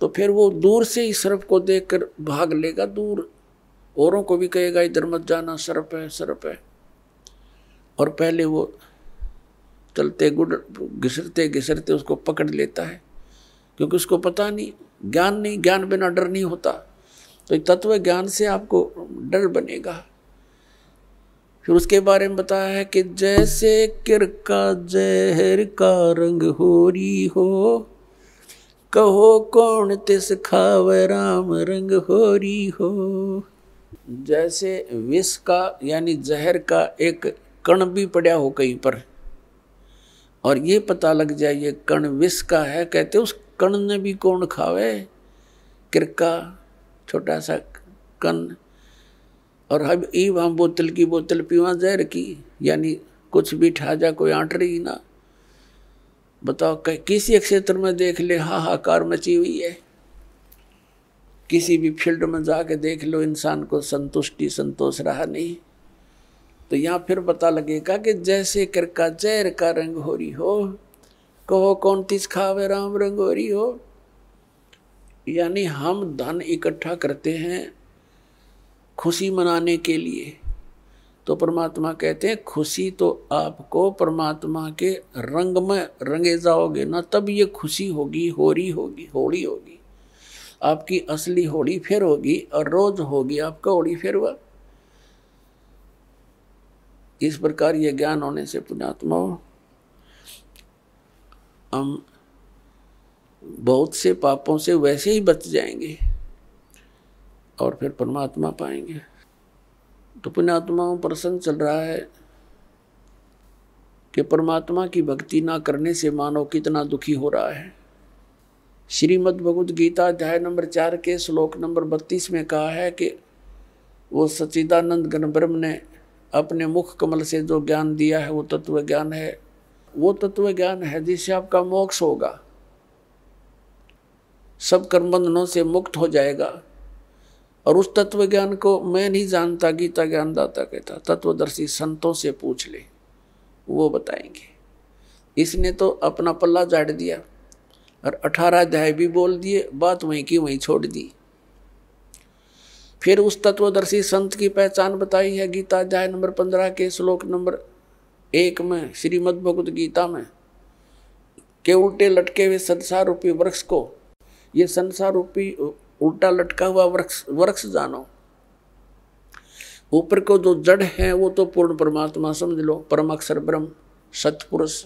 तो फिर वो दूर से ही सर्प को देख कर भाग लेगा दूर औरों को भी कहेगा इधर मत जाना सर्प है सर्प है और पहले वो चलते गुड़ घिसरते घिसरते उसको पकड़ लेता है क्योंकि उसको पता नहीं ज्ञान नहीं ज्ञान बिना डर नहीं होता तो तत्व ज्ञान से आपको डर बनेगा फिर उसके बारे में बताया है कि जैसे किर का जहर का रंग हो रही हो कहो कौन तिस खाव राम रंग रही हो जैसे विष का यानी जहर का एक कण भी पड़ा हो कहीं पर और ये पता लग जाए ये कण विष का है कहते उस कण ने भी कौन खावे किरका छोटा सा कण और अब ई वहाँ बोतल की बोतल पीवा जहर की यानी कुछ भी ठा जा कोई आंट रही ना बताओ किसी क्षेत्र में देख ले हाहाकार मची हुई है किसी भी फील्ड में जाके देख लो इंसान को संतुष्टि संतोष रहा नहीं तो यहाँ फिर पता लगेगा कि जैसे करका जहर का रंग हो रही हो कहो कौन तीस खावे राम रंगोरी हो यानी हम धन इकट्ठा करते हैं खुशी मनाने के लिए तो परमात्मा कहते हैं खुशी तो आपको परमात्मा के रंग में रंगे जाओगे ना तब ये खुशी होगी होरी होगी होली होगी आपकी असली होली फिर होगी और रोज होगी आपका होली फिर हुआ इस प्रकार ये ज्ञान होने से पुणात्मा हो हम बहुत से पापों से वैसे ही बच जाएंगे और फिर परमात्मा पाएंगे तो पुण्यात्मा प्रसन्न चल रहा है कि परमात्मा की भक्ति ना करने से मानव कितना दुखी हो रहा है श्रीमद् भगवद गीता अध्याय नंबर चार के श्लोक नंबर बत्तीस में कहा है कि वो सच्चिदानंद गण ब्रह्म ने अपने मुख कमल से जो ज्ञान दिया है वो तत्व ज्ञान है वो तत्व ज्ञान है जिससे आपका मोक्ष होगा सब कर्मबंधनों से मुक्त हो जाएगा और उस तत्व ज्ञान को मैं नहीं जानता गीता ज्ञानदाता कहता तत्वदर्शी संतों से पूछ ले वो बताएंगे इसने तो अपना पल्ला झाड़ दिया और अठारह अध्याय भी बोल दिए बात वहीं की वहीं छोड़ दी फिर उस तत्वदर्शी संत की पहचान बताई है गीता अध्याय नंबर पंद्रह के श्लोक नंबर एक में श्रीमद भगवत गीता में के उल्टे लटके हुए संसार रूपी वृक्ष को ये संसार रूपी उल्टा लटका हुआ वृक्ष वृक्ष जानो ऊपर को जो जड़ है वो तो पूर्ण परमात्मा समझ लो परम अक्षर ब्रह्म सतपुरुष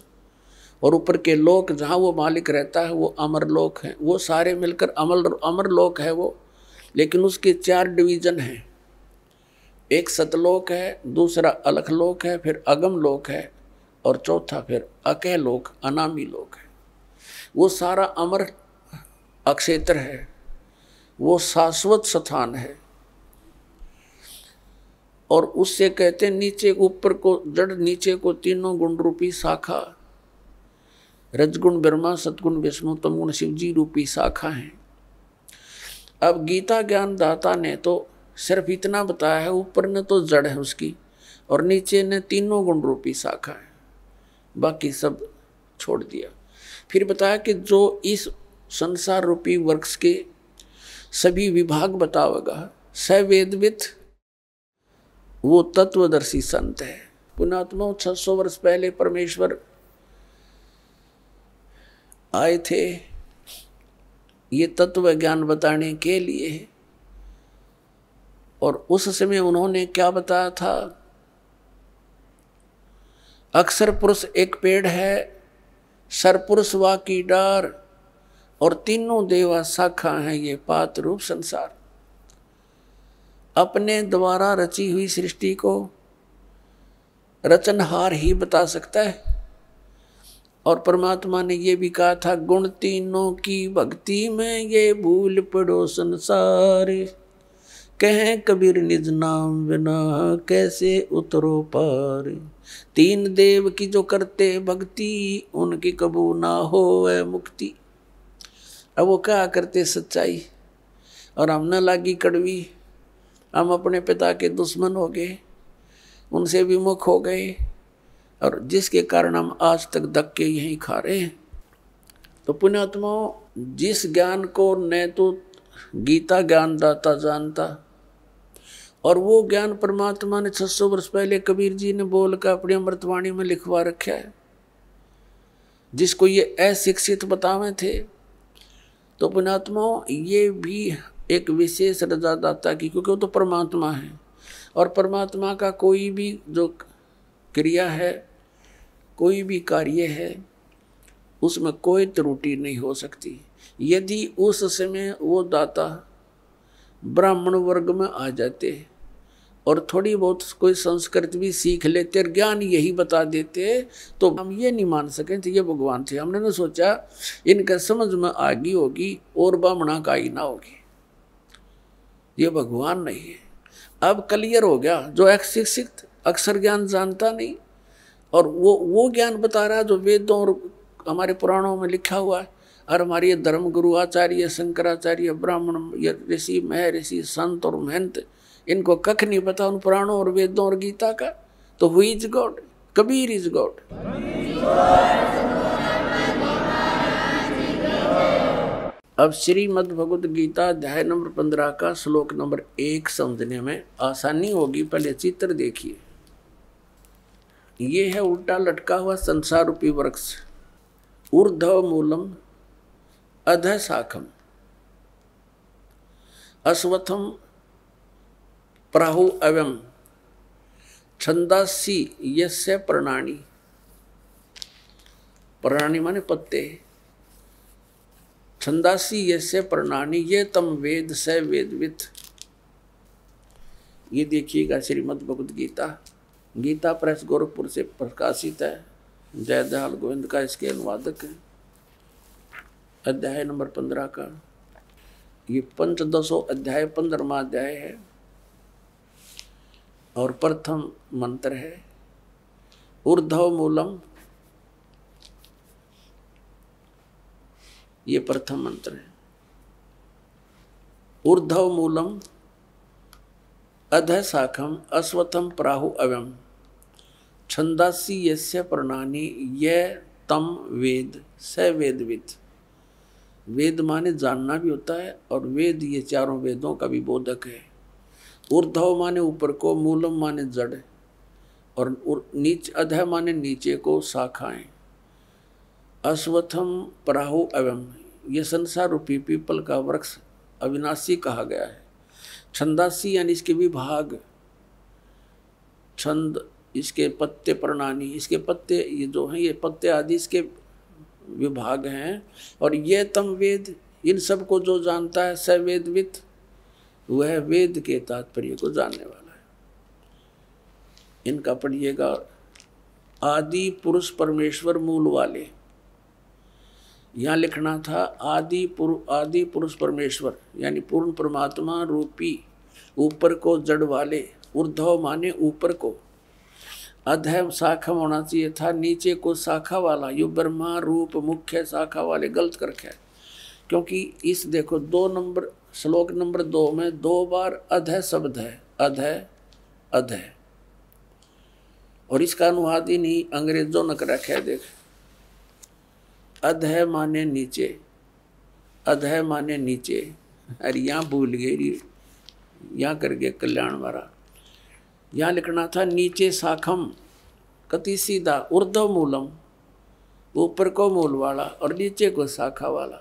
और ऊपर के लोक जहाँ वो मालिक रहता है वो अमर लोक है वो सारे मिलकर अमल अमर लोक है वो लेकिन उसके चार डिवीजन हैं एक सतलोक है दूसरा अलख लोक है फिर अगम लोक है और चौथा फिर अकह लोक अनामी लोक है वो सारा अमर अक्षेत्र है वो शाश्वत स्थान है और उससे कहते नीचे ऊपर को जड़ नीचे को तीनों गुण रूपी शाखा रजगुण ब्रह्मा सतगुण विष्णु तमगुण शिवजी रूपी शाखा हैं अब गीता ज्ञान दाता ने तो सिर्फ इतना बताया है ऊपर ने तो जड़ है उसकी और नीचे ने तीनों गुण रूपी शाखा है बाकी सब छोड़ दिया फिर बताया कि जो इस संसार रूपी वर्क्स के सभी विभाग बतावेगा सवेदविथ वो तत्वदर्शी संत है पुणात्मा छह सौ वर्ष पहले परमेश्वर आए थे ये तत्व ज्ञान बताने के लिए और उस समय उन्होंने क्या बताया था अक्सर पुरुष एक पेड़ है सरपुरुष वा की डार और तीनों देवा शाखा हैं ये पात रूप संसार अपने द्वारा रची हुई सृष्टि को रचनहार ही बता सकता है और परमात्मा ने ये भी कहा था गुण तीनों की भक्ति में ये भूल पड़ो संसार कहें कबीर निज नाम बिना कैसे उतरो पार तीन देव की जो करते भक्ति उनकी कबू ना हो मुक्ति अब वो क्या करते सच्चाई और हम न लागी कड़वी हम अपने पिता के दुश्मन हो गए उनसे विमुख हो गए और जिसके कारण हम आज तक धक्के यहीं खा रहे हैं तो पुण्यात्मा जिस ज्ञान को न तो गीता ज्ञानदाता जानता और वो ज्ञान परमात्मा ने 600 वर्ष पहले कबीर जी ने बोल कर अपनी अमृतवाणी में लिखवा रखा है जिसको ये अशिक्षित बतावे थे तो पुणात्माओं ये भी एक विशेष रजादाता की क्योंकि वो तो परमात्मा है और परमात्मा का कोई भी जो क्रिया है कोई भी कार्य है उसमें कोई त्रुटि नहीं हो सकती यदि उस समय वो दाता ब्राह्मण वर्ग में आ जाते हैं और थोड़ी बहुत कोई संस्कृत भी सीख लेते और ज्ञान यही बता देते तो हम ये नहीं मान सके थे ये भगवान थे हमने ना सोचा इनका समझ में आ गई होगी और ब्राह्मणा का ही ना होगी ये भगवान नहीं है अब क्लियर हो गया जो अशिक्षित अक्सर ज्ञान जानता नहीं और वो वो ज्ञान बता रहा जो वेदों और हमारे पुराणों में लिखा हुआ है और हमारे धर्म गुरु आचार्य शंकराचार्य ब्राह्मण ऋषि मह ऋषि संत और महंत इनको कख नहीं पता उन पुराणों और वेदों और गीता का तो who is God Kabir is God अब श्रीमद भगवत गीता अध्याय नंबर पंद्रह का श्लोक नंबर एक समझने में आसानी होगी पहले चित्र देखिए ये है उल्टा लटका हुआ संसार रूपी वृक्ष ऊर्धव मूलम अध अश्वत्थम प्राहु अवम छंदासी यस्य प्रणाणी प्रणाणी माने पत्ते छंदासी यसे प्रणाणी ये तम वेद स वेदविथ ये देखिएगा श्रीमद भगवद गीता गीता प्रेस गोरखपुर से प्रकाशित है जयदयाल गोविंद का इसके अनुवादक है अध्याय नंबर पंद्रह का ये पंचदशो अध्याय पंद्रमा अध्याय है और प्रथम मंत्र है ऊर्धव मूलम ये प्रथम मंत्र है ऊर्धव मूलम अध शाखम अश्वथम प्राहु अव्यम छंदासी यस्य प्रणानी ये तम वेद स वेदविद वेद माने जानना भी होता है और वेद ये चारों वेदों का भी बोधक है ऊर्धव माने ऊपर को मूलम माने जड़ और नीच अध माने नीचे को शाखाएं अश्वथम प्राहु एवं ये संसार रूपी पीपल का वृक्ष अविनाशी कहा गया है छंदासी यानी इसके विभाग छंद इसके पत्ते प्रणानी इसके पत्ते ये जो हैं ये पत्ते आदि इसके विभाग हैं और ये तम वेद इन सब को जो जानता है सवेदवित वह वेद के तात्पर्य को जानने वाला है इनका पढ़िएगा आदि पुरुष परमेश्वर मूल वाले यहाँ लिखना था आदि पुरु आदि पुरुष परमेश्वर यानी पूर्ण परमात्मा रूपी ऊपर को जड़ वाले ऊर्धव माने ऊपर को अध शाखा होना चाहिए था नीचे को शाखा वाला यो ब्रह्मा रूप मुख्य शाखा वाले गलत कर रखे क्योंकि इस देखो दो नंबर श्लोक नंबर दो में दो बार अध शब्द है अध है अध है और इसका अनुवाद ही नहीं अंग्रेजों ने कर रखे देख अध माने नीचे अध माने नीचे अरे यहाँ भूल गए यहाँ कर गए कल्याण वाला यहाँ लिखना था नीचे शाखम कति सीधा उर्दव मूलम ऊपर को मूल वाला और नीचे को शाखा वाला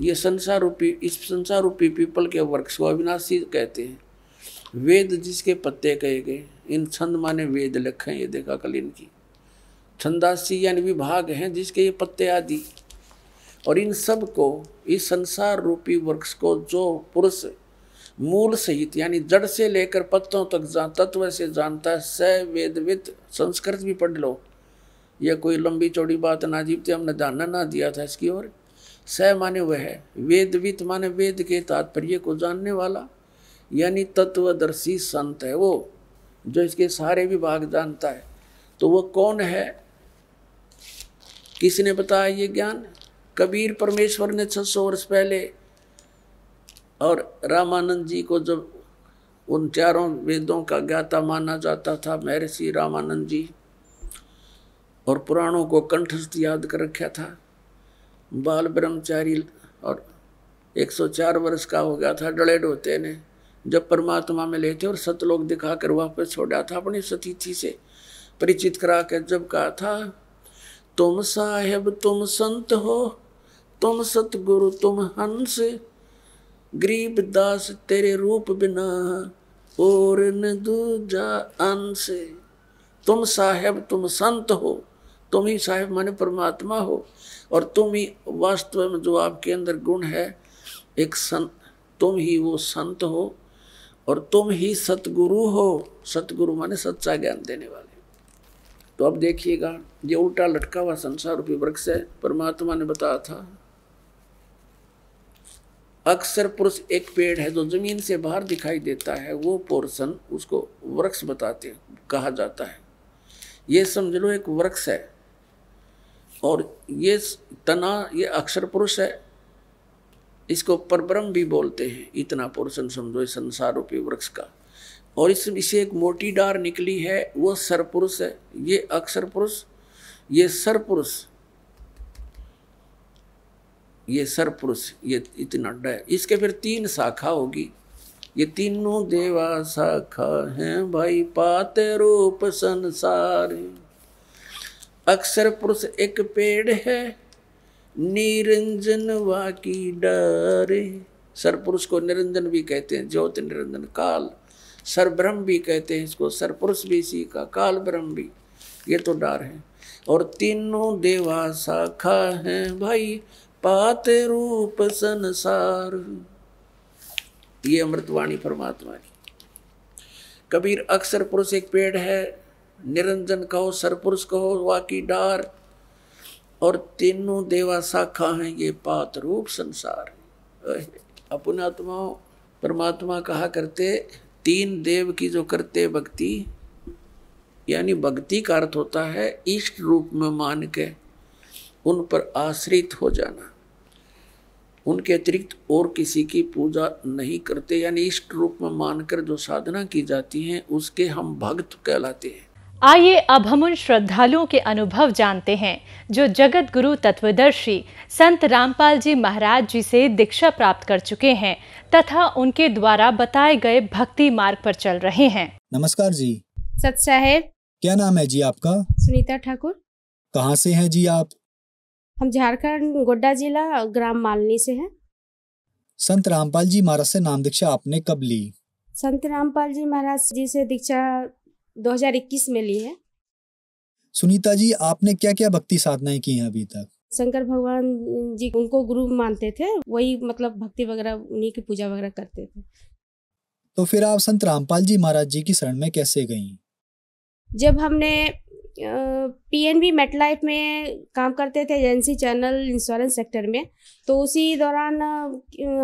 ये संसार रूपी इस संसार रूपी पीपल के वृक्ष को अविनाशी कहते हैं वेद जिसके पत्ते कहे गए इन छंद माने वेद लिखे हैं ये देखा कल इनकी छंदासी यानी विभाग हैं जिसके ये पत्ते आदि और इन सब को इस संसार रूपी वृक्ष को जो पुरुष मूल सहित यानी जड़ से लेकर पत्तों तक जान तत्व से जानता है स वेदवित संस्कृत भी पढ़ लो यह कोई लंबी चौड़ी बात ना जीवते हमने जानना ना दिया था इसकी ओर स माने वह है वेदवित माने वेद के तात्पर्य को जानने वाला यानी तत्वदर्शी संत है वो जो इसके सारे विभाग जानता है तो वह कौन है किसने बताया ये ज्ञान कबीर परमेश्वर ने छह सौ वर्ष पहले और रामानंद जी को जब उन चारों वेदों का ज्ञाता माना जाता था महर्षि रामानंद जी और पुराणों को कंठस्थ याद कर रखा था बाल ब्रह्मचारी और 104 वर्ष का हो गया था डड़े डोते ने जब परमात्मा में लेते और सतलोक दिखा कर वापस छोड़ा था अपनी सतीथि से परिचित करा कर जब कहा था तुम साहेब तुम संत हो तुम सतगुरु तुम हंस ग्रीब दास तेरे रूप बिना और न दूजा अंश तुम साहेब तुम संत हो तुम ही साहेब माने परमात्मा हो और तुम ही वास्तव में जो आपके अंदर गुण है एक संत तुम ही वो संत हो और तुम ही सतगुरु हो सतगुरु माने सच्चा ज्ञान देने वाले तो अब देखिएगा ये उल्टा लटका हुआ संसार रूपी वृक्ष है परमात्मा ने बताया था अक्सर पुरुष एक पेड़ है जो जमीन से बाहर दिखाई देता है वो पोर्सन उसको वृक्ष बताते कहा जाता है ये समझ लो एक वृक्ष है और ये तना ये अक्षर पुरुष है इसको परब्रह्म भी बोलते हैं इतना पोर्शन समझो इस संसार रूपी वृक्ष का और इस इसे एक मोटी डार निकली है वो सर पुरुष है ये अक्षर पुरुष ये सर पुरुष ये सरपुरुष ये इतना डर इसके फिर तीन शाखा होगी ये तीनों देवा शाखा हैं भाई पाते रूप संसार अक्षर पुरुष एक पेड़ है निरंजन वाकी डर सरपुरुष को निरंजन भी कहते हैं ज्योति निरंजन काल सर ब्रह्म भी कहते हैं इसको सरपुरुष भी इसी का काल ब्रह्म भी ये तो डर है और तीनों देवा शाखा हैं भाई पाते रूप संसार ये अमृतवाणी परमात्मा की कबीर अक्सर पुरुष एक पेड़ है निरंजन कहो सरपुरुष कहो वाकी डार और तीनों देवा शाखा है ये पात रूप संसार अपनात्मा परमात्मा कहा करते तीन देव की जो करते भक्ति यानी भक्ति का अर्थ होता है इष्ट रूप में मान के उन पर आश्रित हो जाना उनके अतिरिक्त और किसी की पूजा नहीं करते यानी इष्ट रूप में मानकर जो साधना की जाती है उसके हम भक्त कहलाते हैं आइए अब हम उन श्रद्धालुओं के अनुभव जानते हैं जो जगत गुरु तत्वदर्शी संत रामपाल जी महाराज जी से दीक्षा प्राप्त कर चुके हैं तथा उनके द्वारा बताए गए भक्ति मार्ग पर चल रहे हैं नमस्कार जी सत साहेब क्या नाम है जी आपका सुनीता ठाकुर कहाँ से हैं जी आप हम झारखंड गोड्डा जिला ग्राम मालनी से हैं संत रामपाल जी महाराज से नाम दीक्षा आपने कब ली संत रामपाल जी महाराज जी से दीक्षा 2021 में ली है सुनीता जी आपने क्या क्या भक्ति साधनाएं की हैं अभी तक शंकर भगवान जी उनको गुरु मानते थे वही मतलब भक्ति वगैरह उन्हीं की पूजा वगैरह करते थे तो फिर आप संत रामपाल जी महाराज जी की शरण में कैसे गयी जब हमने पीएनबी मेटलाइफ में काम करते थे एजेंसी चैनल इंश्योरेंस सेक्टर में तो उसी दौरान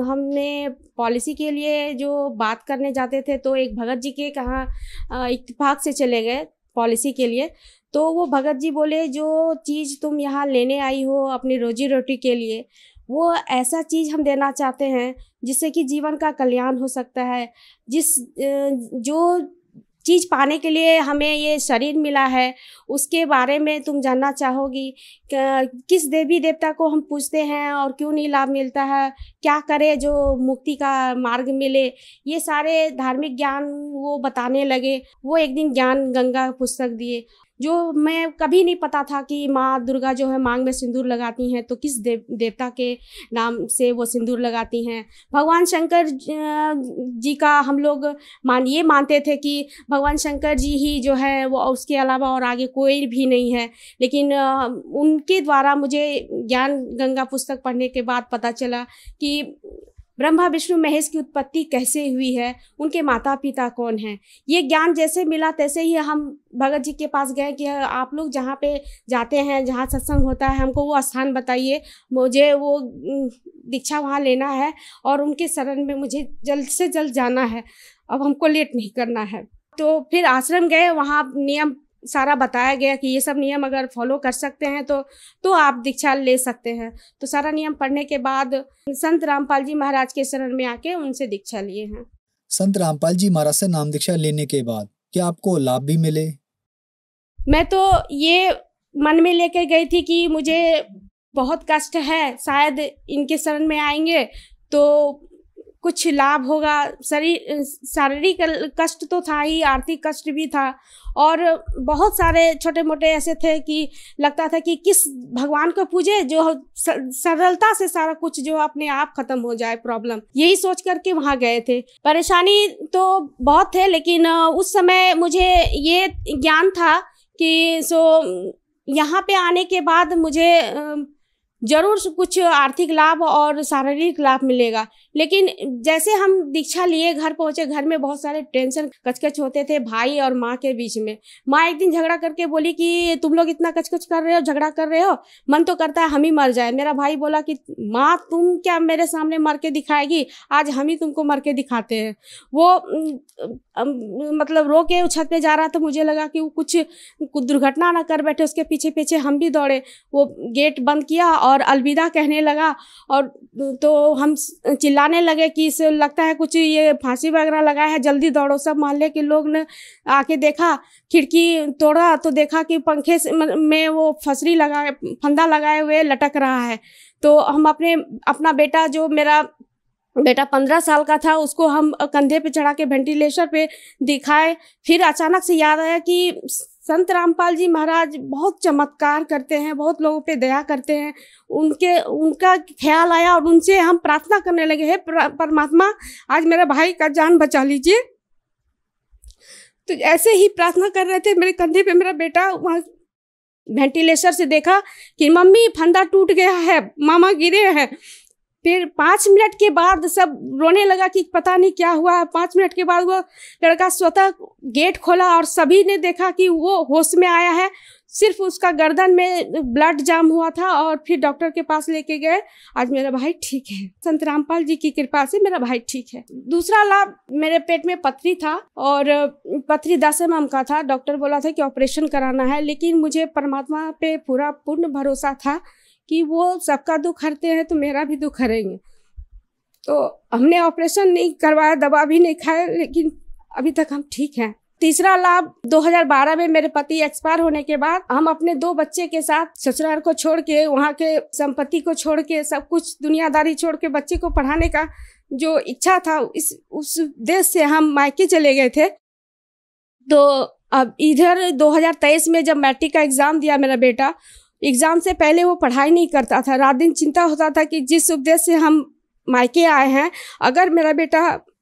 हमने पॉलिसी के लिए जो बात करने जाते थे तो एक भगत जी के कहाँ इतफाक़ से चले गए पॉलिसी के लिए तो वो भगत जी बोले जो चीज़ तुम यहाँ लेने आई हो अपनी रोजी रोटी के लिए वो ऐसा चीज़ हम देना चाहते हैं जिससे कि जीवन का कल्याण हो सकता है जिस जो चीज़ पाने के लिए हमें ये शरीर मिला है उसके बारे में तुम जानना चाहोगी किस देवी देवता को हम पूछते हैं और क्यों नहीं लाभ मिलता है क्या करें जो मुक्ति का मार्ग मिले ये सारे धार्मिक ज्ञान वो बताने लगे वो एक दिन ज्ञान गंगा पुस्तक दिए जो मैं कभी नहीं पता था कि माँ दुर्गा जो है मांग में सिंदूर लगाती हैं तो किस देव देवता के नाम से वो सिंदूर लगाती हैं भगवान शंकर जी का हम लोग मान ये मानते थे कि भगवान शंकर जी ही जो है वो उसके अलावा और आगे कोई भी नहीं है लेकिन उनके द्वारा मुझे ज्ञान गंगा पुस्तक पढ़ने के बाद पता चला कि ब्रह्मा विष्णु महेश की उत्पत्ति कैसे हुई है उनके माता पिता कौन हैं ये ज्ञान जैसे मिला तैसे ही हम भगत जी के पास गए कि आप लोग जहाँ पे जाते हैं जहाँ सत्संग होता है हमको वो स्थान बताइए मुझे वो दीक्षा वहाँ लेना है और उनके शरण में मुझे जल्द से जल्द जाना है अब हमको लेट नहीं करना है तो फिर आश्रम गए वहाँ नियम सारा बताया गया कि ये सब नियम अगर फॉलो कर सकते हैं तो तो आप दीक्षा ले सकते हैं तो सारा नियम पढ़ने के बाद संत रामपाल जी महाराज के शरण में आके उनसे दीक्षा लिए हैं संत रामपाल जी महाराज से नाम दीक्षा लेने के बाद क्या आपको लाभ भी मिले मैं तो ये मन में लेकर गई थी कि मुझे बहुत कष्ट है शायद इनके शरण में आएंगे तो कुछ लाभ होगा शरीर शारीरिक कष्ट तो था ही आर्थिक कष्ट भी था और बहुत सारे छोटे मोटे ऐसे थे कि लगता था कि किस भगवान को पूजे जो सरलता से सारा कुछ जो अपने आप खत्म हो जाए प्रॉब्लम यही सोच करके वहाँ गए थे परेशानी तो बहुत थे लेकिन उस समय मुझे ये ज्ञान था कि सो यहाँ पे आने के बाद मुझे ज़रूर कुछ आर्थिक लाभ और शारीरिक लाभ मिलेगा लेकिन जैसे हम दीक्षा लिए घर पहुंचे घर में बहुत सारे टेंशन कचकच होते थे भाई और माँ के बीच में माँ एक दिन झगड़ा करके बोली कि तुम लोग इतना कचकच कर रहे हो झगड़ा कर रहे हो मन तो करता है हम ही मर जाए मेरा भाई बोला कि माँ तुम क्या मेरे सामने मर के दिखाएगी आज हम ही तुमको मर के दिखाते हैं वो मतलब रो के छत पे जा रहा था मुझे लगा कि वो कुछ दुर्घटना ना कर बैठे उसके पीछे पीछे हम भी दौड़े वो गेट बंद किया और अलविदा कहने लगा और तो हम चिल्ला चिल्लाने लगे कि इस लगता है कुछ ये फांसी वगैरह लगा है जल्दी दौड़ो सब मोहल्ले के लोग ने आके देखा खिड़की तोड़ा तो देखा कि पंखे में वो फसरी लगा फंदा लगाए हुए लटक रहा है तो हम अपने अपना बेटा जो मेरा बेटा पंद्रह साल का था उसको हम कंधे पे चढ़ा के वेंटिलेशन पे दिखाए फिर अचानक से याद आया कि संत रामपाल जी महाराज बहुत चमत्कार करते हैं बहुत लोगों पे दया करते हैं उनके उनका ख्याल आया और उनसे हम प्रार्थना करने लगे हे परमात्मा आज मेरे भाई का जान बचा लीजिए तो ऐसे ही प्रार्थना कर रहे थे मेरे कंधे पे मेरा बेटा वहाँ वेंटिलेटर से देखा कि मम्मी फंदा टूट गया है मामा गिरे हैं फिर पाँच मिनट के बाद सब रोने लगा कि पता नहीं क्या हुआ है पाँच मिनट के बाद वो लड़का स्वतः गेट खोला और सभी ने देखा कि वो होश में आया है सिर्फ उसका गर्दन में ब्लड जाम हुआ था और फिर डॉक्टर के पास लेके गए आज मेरा भाई ठीक है संत रामपाल जी की कृपा से मेरा भाई ठीक है दूसरा लाभ मेरे पेट में पथरी था और पथरी दस एम का था डॉक्टर बोला था कि ऑपरेशन कराना है लेकिन मुझे परमात्मा पे पूरा पूर्ण भरोसा था कि वो सबका दुख हरते हैं तो मेरा भी दुख हरेंगे तो हमने ऑपरेशन नहीं करवाया दवा भी नहीं खाया लेकिन अभी तक हम ठीक हैं तीसरा लाभ 2012 में मेरे पति एक्सपायर होने के बाद हम अपने दो बच्चे के साथ ससुराल को छोड़ के वहाँ के संपत्ति को छोड़ के सब कुछ दुनियादारी छोड़ के बच्चे को पढ़ाने का जो इच्छा था इस उस देश से हम मायके चले गए थे तो अब इधर 2023 में जब मैट्रिक का एग्ज़ाम दिया मेरा बेटा एग्ज़ाम से पहले वो पढ़ाई नहीं करता था रात दिन चिंता होता था कि जिस उद्देश्य से हम मायके आए हैं अगर मेरा बेटा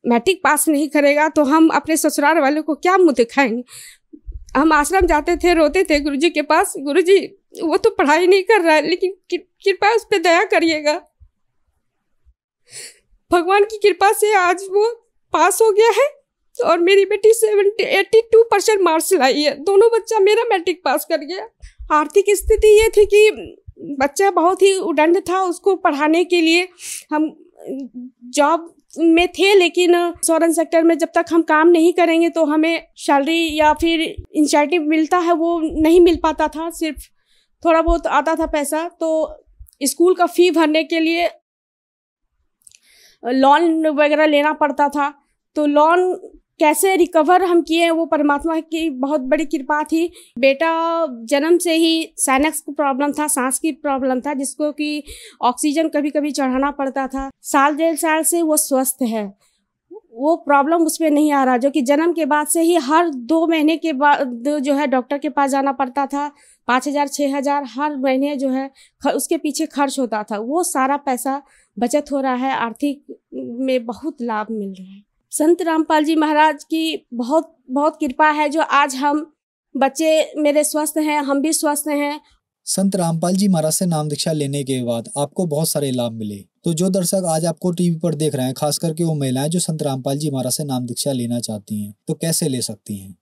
मैट्रिक पास नहीं करेगा तो हम अपने ससुराल वालों को क्या मुँह दिखाएंगे हम आश्रम जाते थे रोते थे गुरुजी के पास गुरुजी वो तो पढ़ाई नहीं कर रहा है लेकिन कृपया उस पर दया करिएगा भगवान की कृपा से आज वो पास हो गया है और मेरी बेटी seventy eighty two percent marks लाई है दोनों बच्चा मेरा मैट्रिक पास कर गया आर्थिक स्थिति ये थी कि बच्चा बहुत ही उदंड था उसको पढ़ाने के लिए हम जॉब में थे लेकिन सोरन सेक्टर में जब तक हम काम नहीं करेंगे तो हमें सैलरी या फिर इंसेंटिव मिलता है वो नहीं मिल पाता था सिर्फ थोड़ा बहुत आता था पैसा तो स्कूल का फी भरने के लिए लोन वगैरह लेना पड़ता था तो लोन कैसे रिकवर हम किए वो परमात्मा की बहुत बड़ी कृपा थी बेटा जन्म से ही सैनक्स की प्रॉब्लम था सांस की प्रॉब्लम था जिसको कि ऑक्सीजन कभी कभी चढ़ाना पड़ता था साल डेढ़ साल से वो स्वस्थ है वो प्रॉब्लम उस पर नहीं आ रहा जो कि जन्म के बाद से ही हर दो महीने के बाद जो है डॉक्टर के पास जाना पड़ता था पाँच हज़ार छः हज़ार हर महीने जो है उसके पीछे खर्च होता था वो सारा पैसा बचत हो रहा है आर्थिक में बहुत लाभ मिल रहा है संत रामपाल जी महाराज की बहुत बहुत कृपा है जो आज हम बच्चे मेरे स्वस्थ हैं हम भी स्वस्थ हैं संत रामपाल जी महाराज से नाम दीक्षा लेने के बाद आपको बहुत सारे लाभ मिले तो जो दर्शक आज आपको टीवी पर देख रहे हैं खास करके वो महिलाएं जो संत रामपाल जी महाराज से नाम दीक्षा लेना चाहती हैं तो कैसे ले सकती हैं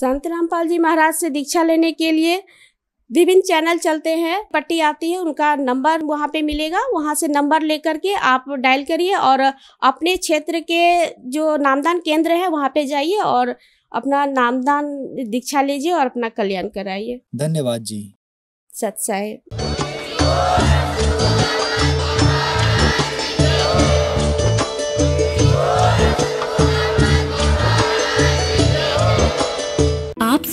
संत रामपाल जी महाराज से दीक्षा लेने के लिए विभिन्न चैनल चलते हैं पट्टी आती है उनका नंबर वहाँ पे मिलेगा वहाँ से नंबर लेकर के आप डायल करिए और अपने क्षेत्र के जो नामदान केंद्र है वहाँ पे जाइए और अपना नामदान दीक्षा लीजिए और अपना कल्याण कराइए धन्यवाद जी सत साहेब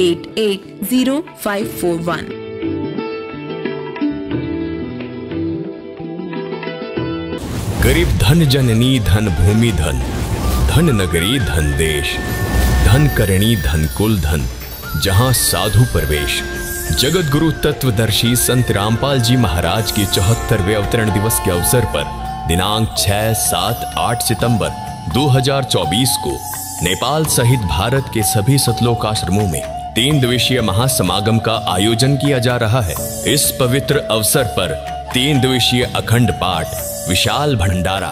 eight eight zero five four one गरीब धन जननी धन भूमि धन धन नगरी धन देश धन करणी धन कुल धन जहां साधु प्रवेश जगत गुरु तत्वदर्शी संत रामपाल जी महाराज के चौहत्तरवे अवतरण दिवस के अवसर पर दिनांक 6, 7, 8 सितंबर 2024 को नेपाल सहित भारत के सभी सतलोक आश्रमों में तीन दिवसीय महासमागम का आयोजन किया जा रहा है इस पवित्र अवसर पर तीन दिवसीय अखंड पाठ विशाल भंडारा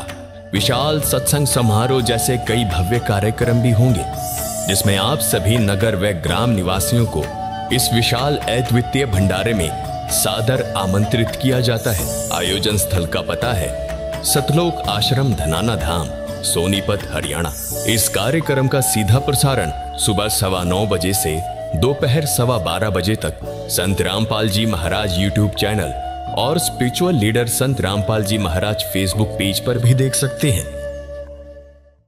विशाल सत्संग समारोह जैसे कई भव्य कार्यक्रम भी होंगे जिसमें आप सभी नगर व ग्राम निवासियों को इस विशाल अद्वितीय भंडारे में सादर आमंत्रित किया जाता है आयोजन स्थल का पता है सतलोक आश्रम धनाना धाम सोनीपत हरियाणा इस कार्यक्रम का सीधा प्रसारण सुबह सवा नौ बजे से दोपहर सवा बारह बजे तक संत रामपाल जी महाराज यूट्यूब चैनल और spiritual leader Sant Rampal ji Maharaj Facebook page पर भी देख सकते हैं